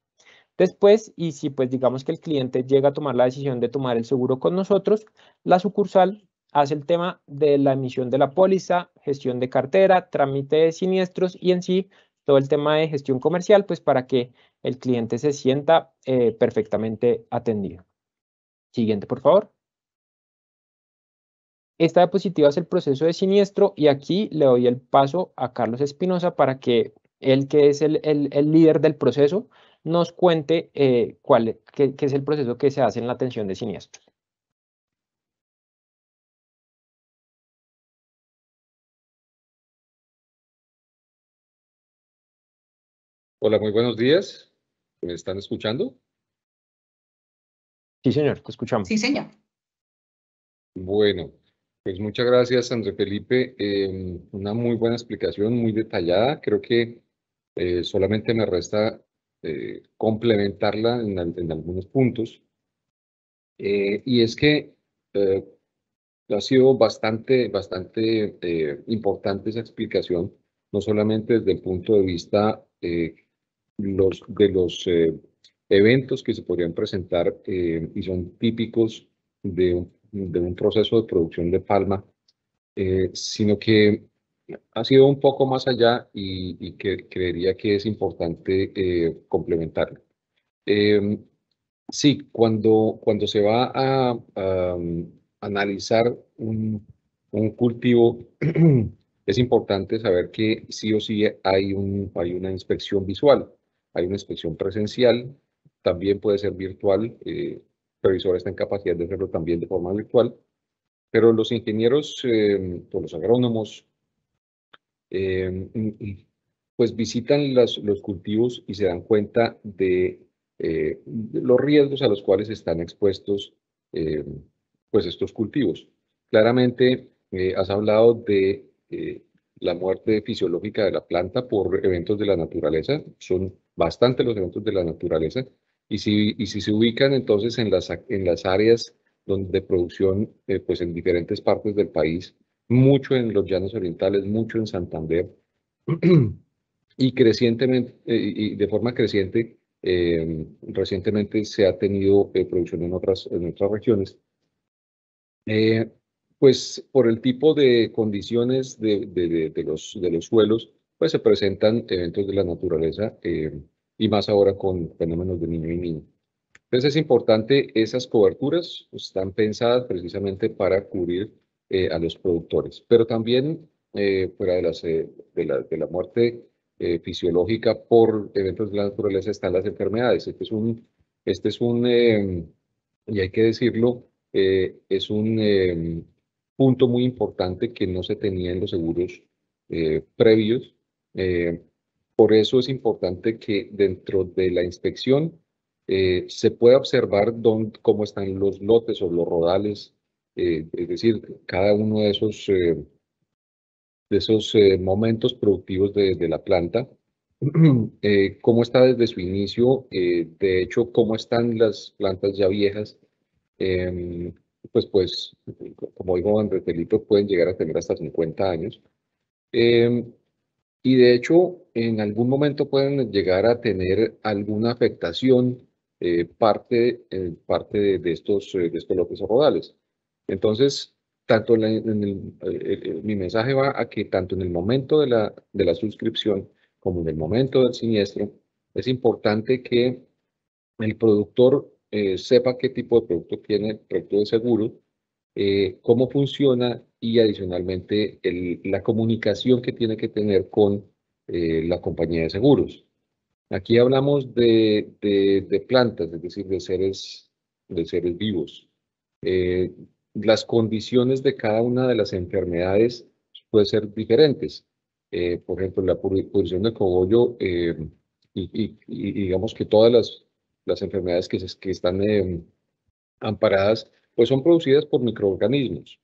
Después, y si pues digamos que el cliente llega a tomar la decisión de tomar el seguro con nosotros, la sucursal hace el tema de la emisión de la póliza, gestión de cartera, trámite de siniestros y en sí todo el tema de gestión comercial, pues para que el cliente se sienta eh, perfectamente atendido. Siguiente, por favor. Esta diapositiva es el proceso de siniestro y aquí le doy el paso a Carlos Espinosa para que él, que es el, el líder del proceso, nos cuente eh, cuál, e, qué, es el proceso que se hace en la atención de siniestros. Hola, muy buenos días. ¿Me están escuchando? Sí, señor, te escuchamos. Sí, señor. Bueno, pues muchas gracias, André Felipe. Em, una muy buena explicación, muy detallada. Creo que eh, solamente me resta eh, complementarla en, algunos puntos. Eh, y es que eh, ha sido bastante, bastante importante esa explicación, no solamente desde el punto de vista los, de los eventos que se podrían presentar y son típicos de un, proceso de producción de palma, sino que ha sido un poco más allá y, que creería que es importante eh, complementarlo. Em, sí, cuando, cuando se va a, um, analizar un, cultivo, es importante saber que sí o sí hay, un, hay una inspección visual, hay una inspección presencial, también puede ser virtual, eh, previsor está en capacidad de hacerlo también de forma virtual, pero los ingenieros, em, los agrónomos, eh, pues visitan los cultivos y se dan cuenta eh, de, los riesgos a los cuales están expuestos eh, pues estos cultivos. Claramente has hablado de la muerte fisiológica de la planta por eventos de la naturaleza, son bastante los eventos de la naturaleza, y si, si se ubican entonces en las, en las áreas donde de producción, pues en diferentes partes del país, mucho en los llanos orientales, mucho en Santander, y crecientemente, eh, y de forma creciente, em, recientemente se ha tenido eh, producción en otras, en otras regiones. Eh, pues por el tipo de condiciones de, los, de los suelos, pues se presentan eventos de la naturaleza em, y más ahora con fenómenos de niño y niño. Entonces es importante, esas coberturas están pensadas precisamente para cubrir eh, a los productores. Pero también, eh, fuera de, eh, de, la, de, la, muerte fisiológica por eventos de la naturaleza, están las enfermedades. Este es un, este es un y hay que decirlo, es un punto muy importante que no se tenía en los seguros previos. por eso es importante que dentro de la inspección se pueda observar dónde, cómo están los lotes o los rodales eh, es decir, cada uno de esos, eh, esos eh, momentos productivos de, la planta, cómo está desde su inicio, de hecho, cómo están las plantas ya viejas, em, pues, pues, como dijo Andrés Felipe, pueden llegar a tener hasta 50 años. Em, y de hecho, en algún momento pueden llegar a tener alguna afectación parte, parte de, estos, de estos rodales. Entonces, tanto en, eh, eh, mi mensaje va a que tanto en el momento de la, de la suscripción como en el momento del siniestro, es importante que el productor eh, sepa qué tipo de producto tiene el producto de seguro, cómo funciona y adicionalmente la comunicación que tiene que tener con la compañía de seguros. Aquí hablamos de, de, de, plantas, es decir, de seres, de seres vivos las condiciones de cada una de las enfermedades pueden ser diferentes. Eh, por ejemplo, la producción del cogollo eh, y, digamos que todas las, las enfermedades que, están eh, amparadas, pues son producidas por microorganismos.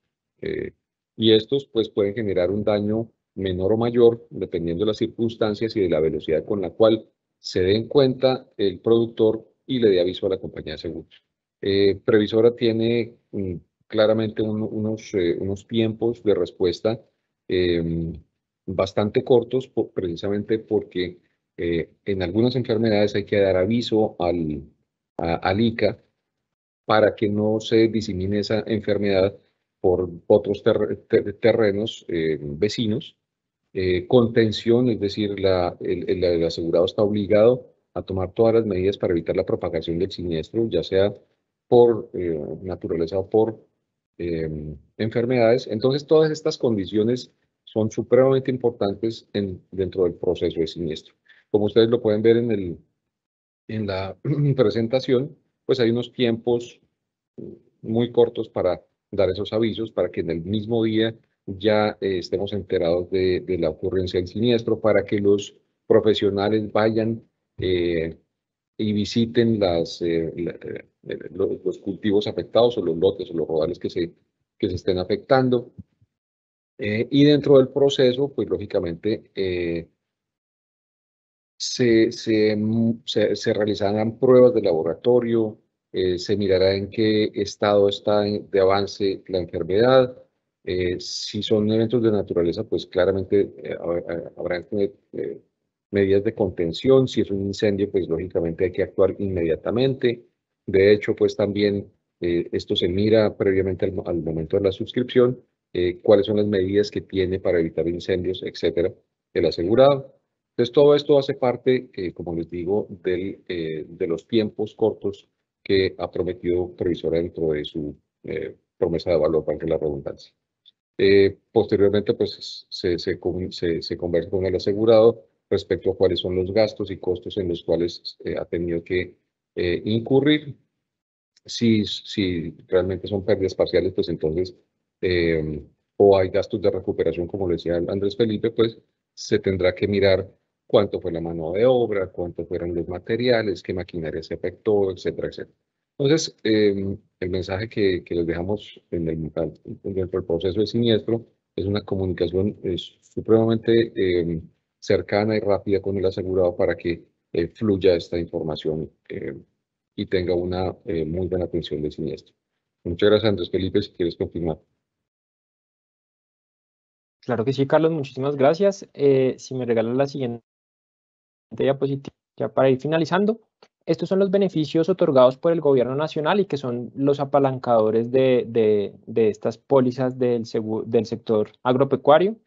y estos pues pueden generar un daño menor o mayor dependiendo de las circunstancias y de la velocidad con la cual se den cuenta el productor y le dé aviso a la compañía de seguros. Previsora tiene mm, claramente unos, eh, unos tiempos de respuesta em, bastante cortos, precisamente porque eh, en algunas enfermedades hay que dar aviso al, al ICA para que no se disimine esa enfermedad por otros terrenos em, vecinos. Eh, contención, es decir, el, asegurado está obligado a tomar todas las medidas para evitar la propagación del siniestro, ya sea por naturaleza o por Em, enfermedades. Entonces, todas estas condiciones son supremamente importantes en, dentro del proceso de siniestro. Como ustedes lo pueden ver en, el, la presentación, pues hay unos tiempos muy cortos para dar esos avisos, para que en el mismo día ya eh, estemos enterados de, la ocurrencia del siniestro, para que los profesionales vayan eh, y visiten las, eh, eh, los, cultivos afectados o los lotes o los rodales que se, que se estén afectando. Eh, y dentro del proceso, pues lógicamente eh, se, se, se, realizarán pruebas de laboratorio, se mirará en qué estado está de avance la enfermedad. si son eventos de naturaleza, pues claramente habrá medidas de contención. Si es un incendio, pues lógicamente hay que actuar inmediatamente. De hecho, pues también eh, esto se mira previamente al, momento de la suscripción, eh, cuáles son las medidas que tiene para evitar incendios, etcétera, el asegurado. Entonces, todo esto hace parte, eh, como les digo, de los tiempos cortos que ha prometido Previsora dentro de su promesa de valor, para que la redundancia. posteriormente, pues se, se, se, con el asegurado respecto a cuáles son los gastos y costos en los cuales ha tenido que eh, incurrir. Si, si realmente son pérdidas parciales, pues entonces, em, o hay gastos de recuperación, como lo decía Andrés Felipe, pues se tendrá que mirar cuánto fue la mano de obra, cuánto fueron los materiales, qué maquinaria se afectó, etcétera, etcétera. Entonces, em, el mensaje que, que, les dejamos en el, dentro del proceso de siniestro es una comunicación es, supremamente em, cercana y rápida con el asegurado para que eh, fluya esta información eh, y tenga una eh, muy buena atención de siniestro. Muchas gracias, Andrés Felipe, si quieres confirmar. Claro que sí, Carlos, muchísimas gracias. si me regalas la siguiente diapositiva, ya para ir finalizando. Estos son los beneficios otorgados por el gobierno nacional y que son los apalancadores de, de, de estas pólizas del, del sector agropecuario.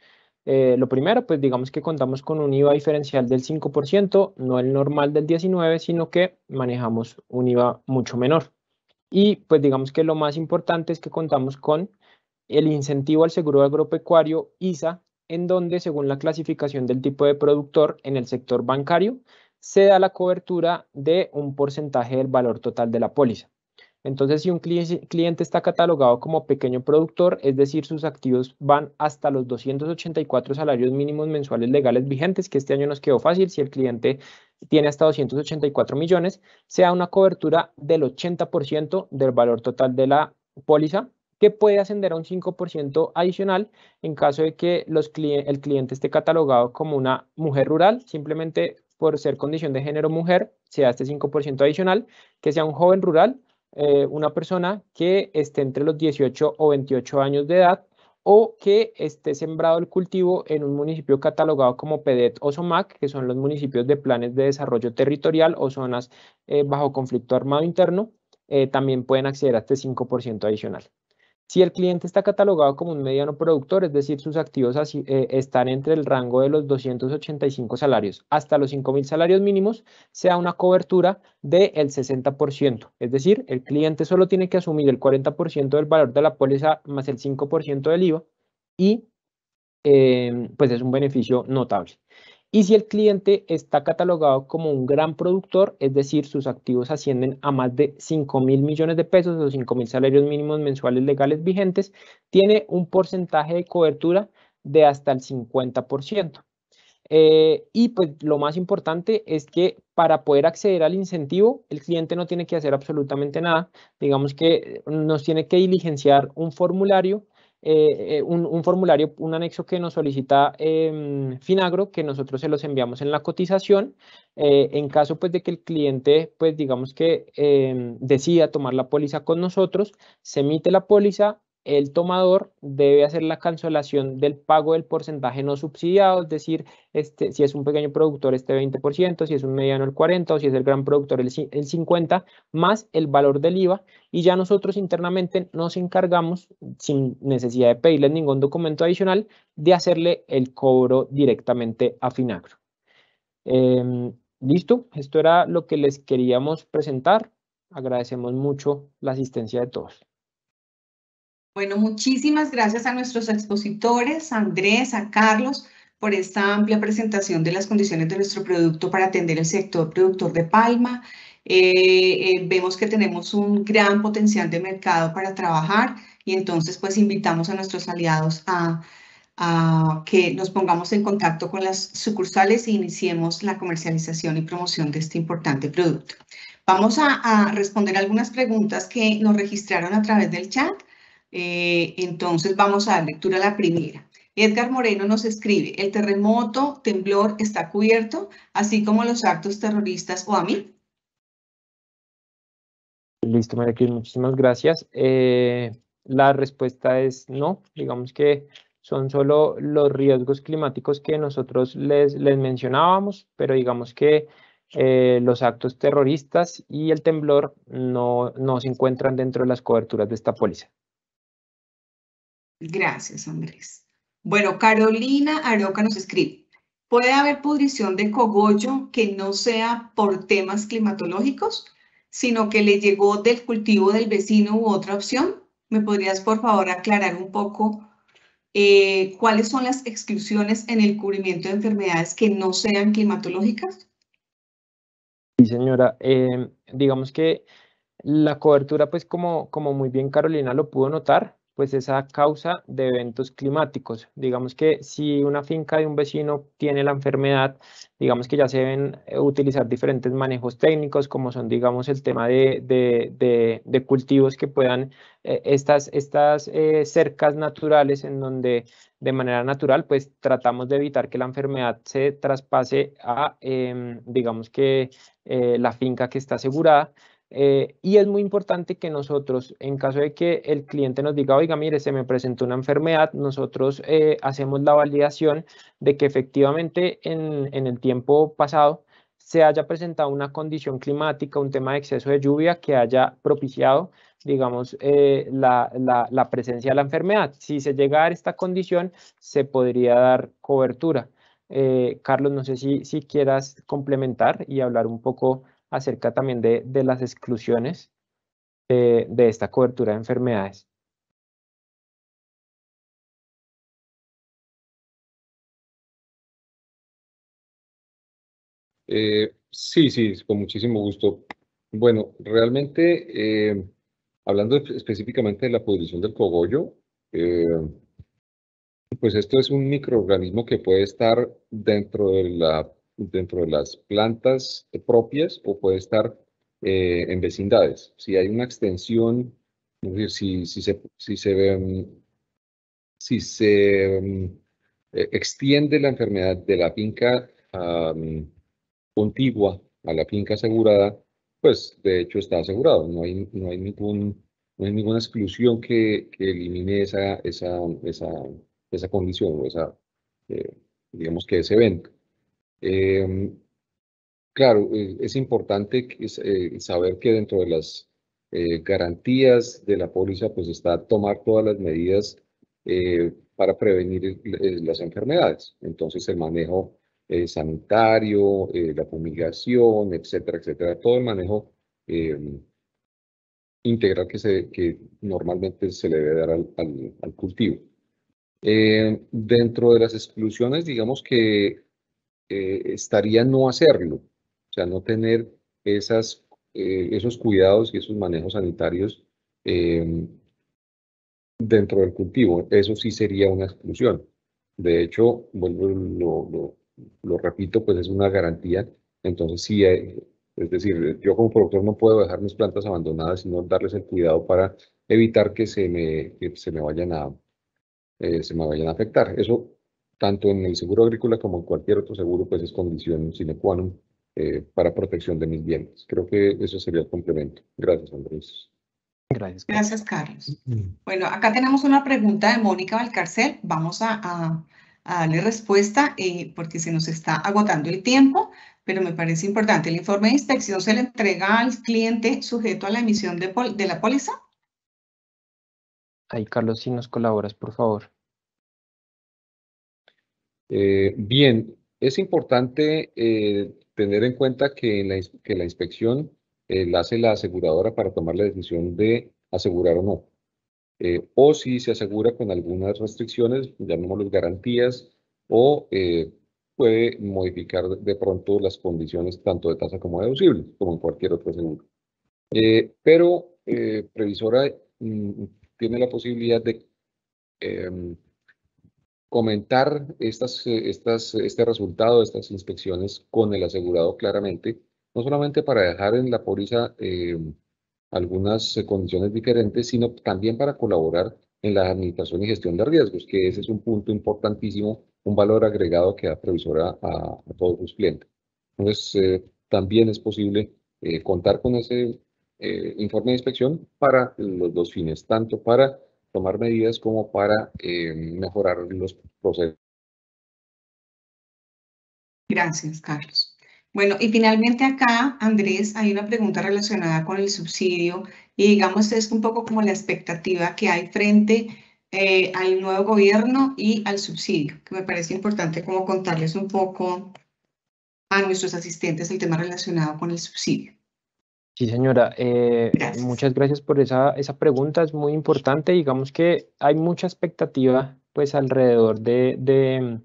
Eh, lo primero, pues digamos que contamos con un IVA diferencial del 5%, no el normal del 19%, sino que manejamos un IVA mucho menor. Y pues digamos que lo más importante es que contamos con el incentivo al seguro agropecuario ISA, en donde según la clasificación del tipo de productor en el sector bancario, se da la cobertura de un porcentaje del valor total de la póliza. Entonces, si un cliente está catalogado como pequeño productor, es decir, sus activos van hasta los 284 salarios mínimos mensuales legales vigentes, que este año nos quedó fácil, si el cliente tiene hasta 284 millones, sea una cobertura del 80% del valor total de la póliza, que puede ascender a un 5% adicional en caso de que el cliente esté catalogado como una mujer rural, simplemente por ser condición de género mujer, sea este 5% adicional, que sea un joven rural eh, una persona que esté entre los 18 o 28 años de edad o que esté sembrado el cultivo en un municipio catalogado como PEDET o SOMAC, que son los municipios de planes de desarrollo territorial o zonas eh, bajo conflicto armado interno, eh, también pueden acceder a este 5% adicional. Si el cliente está catalogado como un mediano productor, es decir, sus activos eh, están entre el rango de los 285 salarios hasta los 5.000 salarios mínimos, se da una cobertura del 60%. Es decir, el cliente solo tiene que asumir el 40% del valor de la póliza más el 5% del IVA y eh, pues es un beneficio notable y si el cliente está catalogado como un gran productor, es decir, sus activos ascienden a más de 5 mil millones de pesos o 5 mil salarios mínimos mensuales legales vigentes, tiene un porcentaje de cobertura de hasta el 50%. Eh, y pues lo más importante es que para poder acceder al incentivo, el cliente no tiene que hacer absolutamente nada. Digamos que nos tiene que diligenciar un formulario eh, eh, un, formulario, un anexo que nos solicita em, Finagro, que nosotros se los enviamos en la cotización. Eh, en caso pues, de que el cliente, pues digamos que em, decida tomar la póliza con nosotros, se emite la póliza, el tomador debe hacer la cancelación del pago del porcentaje no subsidiado, es decir, este, si es un pequeño productor este 20%, si es un mediano el 40% o si es el gran productor el, 50%, más el valor del IVA y ya nosotros internamente nos encargamos, sin necesidad de pedirle ningún documento adicional, de hacerle el cobro directamente a Finagro. Em, listo, esto era lo que les queríamos presentar. Agradecemos mucho la asistencia de todos. Bueno, muchísimas gracias a nuestros expositores, a Andrés, a Carlos, por esta amplia presentación de las condiciones de nuestro producto para atender el sector productor de palma. Eh, eh, vemos que tenemos un gran potencial de mercado para trabajar y entonces pues invitamos a nuestros aliados a, que nos pongamos en contacto con las sucursales e iniciemos la comercialización y promoción de este importante producto. Vamos a, a responder algunas preguntas que nos registraron a través del chat. Eh, entonces vamos a dar lectura a la primera. Edgar Moreno nos escribe, el terremoto, temblor está cubierto, así como los actos terroristas o a mí. Listo, María muchísimas gracias. Eh, la respuesta es no, digamos que son solo los riesgos climáticos que nosotros les, mencionábamos, pero digamos que eh, los actos terroristas y el temblor no se encuentran dentro de las coberturas de esta póliza. Gracias, Andrés. Bueno, Carolina Aroca nos escribe. ¿Puede haber pudrición de cogollo que no sea por temas climatológicos, sino que le llegó del cultivo del vecino u otra opción? ¿Me podrías, por favor, aclarar un poco eh, cuáles son las exclusiones en el cubrimiento de enfermedades que no sean climatológicas? Sí, señora. Em, digamos que la cobertura, pues como, como muy bien Carolina lo pudo notar, pues esa causa de eventos climáticos. Digamos que si una finca de un vecino tiene la enfermedad, digamos que ya se deben eh, utilizar diferentes manejos técnicos, como son, digamos, el tema de, cultivos que puedan, eh, estas, estas eh, cercas naturales en donde de manera natural, pues tratamos de evitar que la enfermedad se traspase a, em, digamos que la finca que está asegurada. Eh, y es muy importante que nosotros, en caso de que el cliente nos diga, oiga, mire, se me presentó una enfermedad, nosotros eh, hacemos la validación de que efectivamente en, en el tiempo pasado se haya presentado una condición climática, un tema de exceso de lluvia que haya propiciado, digamos, eh, la, la, la, presencia de la enfermedad. Si se llega a esta condición, se podría dar cobertura. Carlos, no sé si, si quieras complementar y hablar un poco acerca también de, de las exclusiones de, esta cobertura de enfermedades. Eh, sí, sí, con muchísimo gusto. Bueno, realmente, eh, hablando específicamente de la pudrición del cogollo, eh, pues esto es un microorganismo que puede estar dentro de la dentro de las plantas propias o puede estar eh, en vecindades. Si hay una extensión, si, se, si mm, mm, e, extiende la enfermedad de la finca contigua a la finca asegurada, pues de hecho está asegurado, no hay, no hay, ningún, ninguna exclusión que, elimine esa, esa, condición o esa, eh, digamos que ese evento. Em, claro, e, es importante eh, saber que dentro de las eh, garantías de la póliza, pues está tomar todas las medidas eh, para prevenir las enfermedades. Entonces, el manejo sanitario, la fumigación, etcétera, etcétera, todo el manejo em, integral que, se, normalmente se le debe dar al cultivo. dentro de las exclusiones, digamos que eh, estaría no hacerlo, o sea, no tener esas, eh, esos cuidados y esos manejos sanitarios em, dentro del cultivo. Eso sí sería una exclusión. De hecho, vuelvo, lo, repito, pues es una garantía. Entonces, sí, eh, es decir, yo como productor no puedo dejar mis plantas abandonadas, sino darles el cuidado para evitar que se me, se me vayan a se me vayan a afectar. Eso tanto en el seguro agrícola como en cualquier otro seguro, pues es condición sine qua non eh, para protección de mis bienes. Creo que eso sería el complemento. Gracias, Andrés. Gracias. Gracias, Carlos. Mm-hmm. Bueno, acá tenemos una pregunta de Mónica Valcarcel. Vamos a, darle respuesta eh, porque se nos está agotando el tiempo, pero me parece importante. ¿El informe de inspección se le entrega al cliente sujeto a la emisión de, de la póliza? Ahí, Carlos, si nos colaboras, por favor. Eh, bien, es importante eh, tener en cuenta que la, inspección eh, la hace la aseguradora para tomar la decisión de asegurar o no. o si se asegura con algunas restricciones, llamémoslas garantías, o puede modificar de pronto las condiciones tanto de tasa como de deducible, como en cualquier otro seguro. pero Previsora mm, tiene la posibilidad de em, comentar estas, eh, estas, este resultado de estas inspecciones con el asegurado claramente, no solamente para dejar en la póliza eh, algunas eh, condiciones diferentes, sino también para colaborar en la administración y gestión de riesgos, que ese es un punto importantísimo, un valor agregado que da Previsora a, todos sus clientes. Entonces, también es posible contar con ese informe de inspección para los dos fines, tanto para tomar medidas como para eh, mejorar los procesos. Gracias, Carlos. Bueno, y finalmente acá, Andrés, hay una pregunta relacionada con el subsidio y digamos es un poco como la expectativa que hay frente eh, al nuevo gobierno y al subsidio, que me parece importante como contarles un poco a nuestros asistentes el tema relacionado con el subsidio. Sí, señora, eh, muchas gracias por esa, esa pregunta, es muy importante. Digamos que hay mucha expectativa pues alrededor de,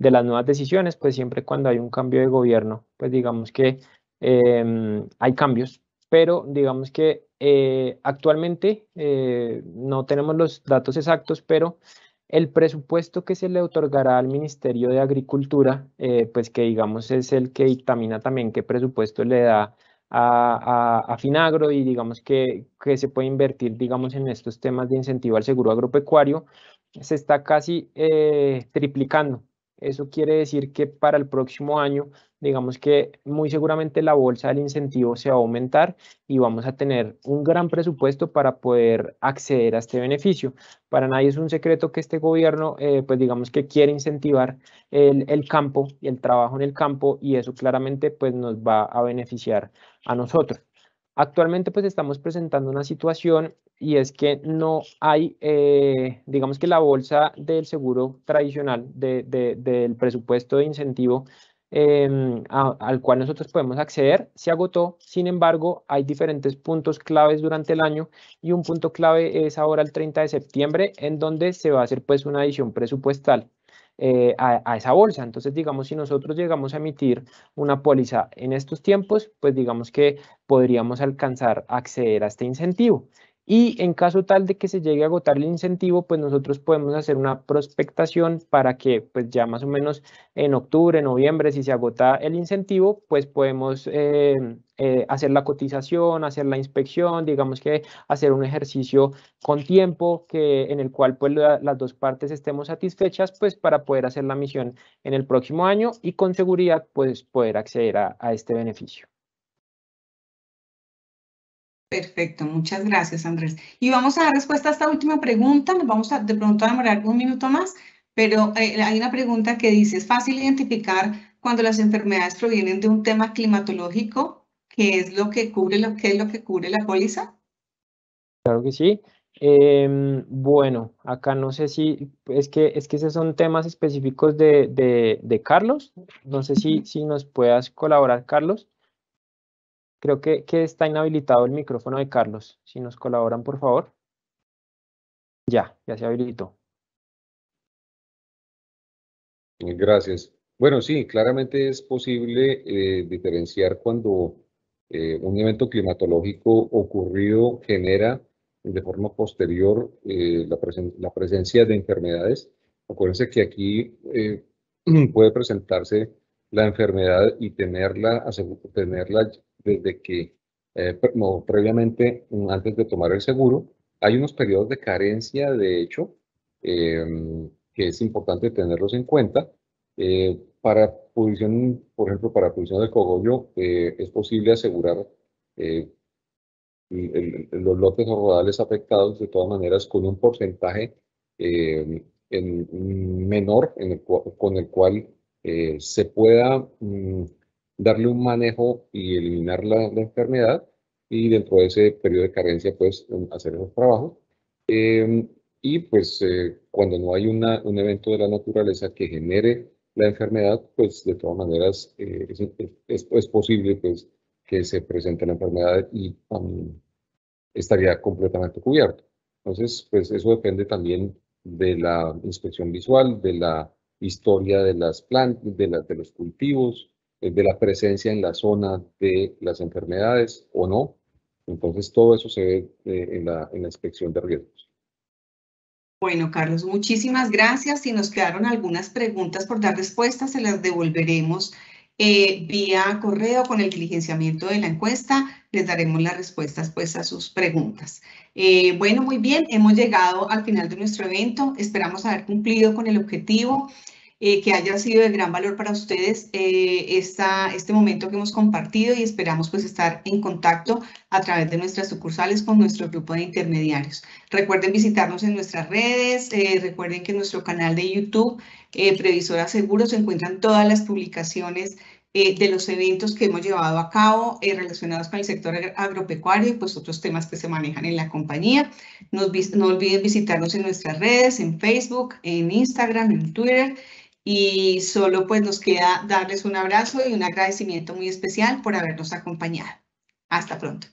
las nuevas decisiones, pues siempre cuando hay un cambio de gobierno, pues digamos que em, hay cambios, pero digamos que eh, actualmente eh, no tenemos los datos exactos, pero el presupuesto que se le otorgará al Ministerio de Agricultura, pues que digamos es el que dictamina también qué presupuesto le da a, Finagro y digamos que, que se puede invertir, digamos, en estos temas de incentivo al seguro agropecuario, se está casi eh, triplicando. Eso quiere decir que para el próximo año digamos que muy seguramente la bolsa del incentivo se va a aumentar y vamos a tener un gran presupuesto para poder acceder a este beneficio. Para nadie es un secreto que este gobierno, eh, pues digamos que quiere incentivar el, el, campo y el trabajo en el campo y eso claramente pues nos va a beneficiar a nosotros. Actualmente pues estamos presentando una situación y es que no hay, eh, digamos que la bolsa del seguro tradicional de, del presupuesto de incentivo Em, al cual nosotros podemos acceder, se agotó. Sin embargo, hay diferentes puntos claves durante el año y un punto clave es ahora el 30 de septiembre en donde se va a hacer pues una adición presupuestal. Eh, a, esa bolsa. Entonces, digamos, si nosotros llegamos a emitir una póliza en estos tiempos, pues digamos que podríamos alcanzar a acceder a este incentivo. Y en caso tal de que se llegue a agotar el incentivo, pues nosotros podemos hacer una prospectación para que pues ya más o menos en octubre, noviembre, si se agota el incentivo, pues podemos em, eh, hacer la cotización, hacer la inspección, digamos que hacer un ejercicio con tiempo que, en el cual pues las dos partes estemos satisfechas pues para poder hacer la misión en el próximo año y con seguridad pues poder acceder a este beneficio. Perfecto, muchas gracias Andrés. Y vamos a dar respuesta a esta última pregunta, nos vamos a de pronto a demorar un minuto más, pero eh, hay una pregunta que dice, ¿es fácil identificar cuando las enfermedades provienen de un tema climatológico, ¿Qué es lo que cubre, lo que es lo que cubre la póliza? Claro que sí. Em, bueno, acá no sé si, es que, es que esos son temas específicos de, de, de Carlos, no sé si, si nos puedas colaborar Carlos. Creo que, está inhabilitado el micrófono de Carlos. Si nos colaboran, por favor. Ya, ya se habilitó. Gracias. Bueno, sí, claramente es posible eh, diferenciar cuando eh, un evento climatológico ocurrido genera de forma posterior eh, la, presencia de enfermedades. Acuérdense que aquí puede presentarse la enfermedad y tenerla, tenerla desde que, eh, previamente, mm, antes de tomar el seguro, hay unos periodos de carencia, de hecho, em, que es importante tenerlos en cuenta. Eh, para posición, por ejemplo, para posición del cogollo, eh, es posible asegurar los lotes o rodales afectados de todas maneras con un porcentaje em, en, menor con el cual se pueda mm, darle un manejo y eliminar la, enfermedad y dentro de ese periodo de carencia pues em, hacer esos trabajos. Em, y pues eh, cuando no hay una, un evento de la naturaleza que genere la enfermedad, pues de todas maneras eh, es, es, posible pues que se presente la enfermedad y um, estaría completamente cubierto. Entonces, pues eso depende también de la inspección visual, de la historia de las plantas, de, de los cultivos, eh, de la presencia en la zona de las enfermedades o no. Entonces, todo eso se ve eh, en la, inspección de riesgos. Bueno, Carlos, muchísimas gracias. Si nos quedaron algunas preguntas por dar respuestas, se las devolveremos eh, vía correo con el diligenciamiento de la encuesta. Les daremos las respuestas pues, a sus preguntas. bueno, muy bien, hemos llegado al final de nuestro evento. Esperamos haber cumplido con el objetivo. Eh, que haya sido de gran valor para ustedes eh, esta, este momento que hemos compartido y esperamos pues estar en contacto a través de nuestras sucursales con nuestro grupo de intermediarios. Recuerden visitarnos en nuestras redes, eh, recuerden que en nuestro canal de YouTube, Previsora Seguro, se encuentran todas las publicaciones de los eventos que hemos llevado a cabo relacionados con el sector agropecuario y pues otros temas que se manejan en la compañía. no olviden visitarnos en nuestras redes, en Facebook, en Instagram, en Twitter y solo pues nos queda darles un abrazo y un agradecimiento muy especial por habernos acompañado. Hasta pronto.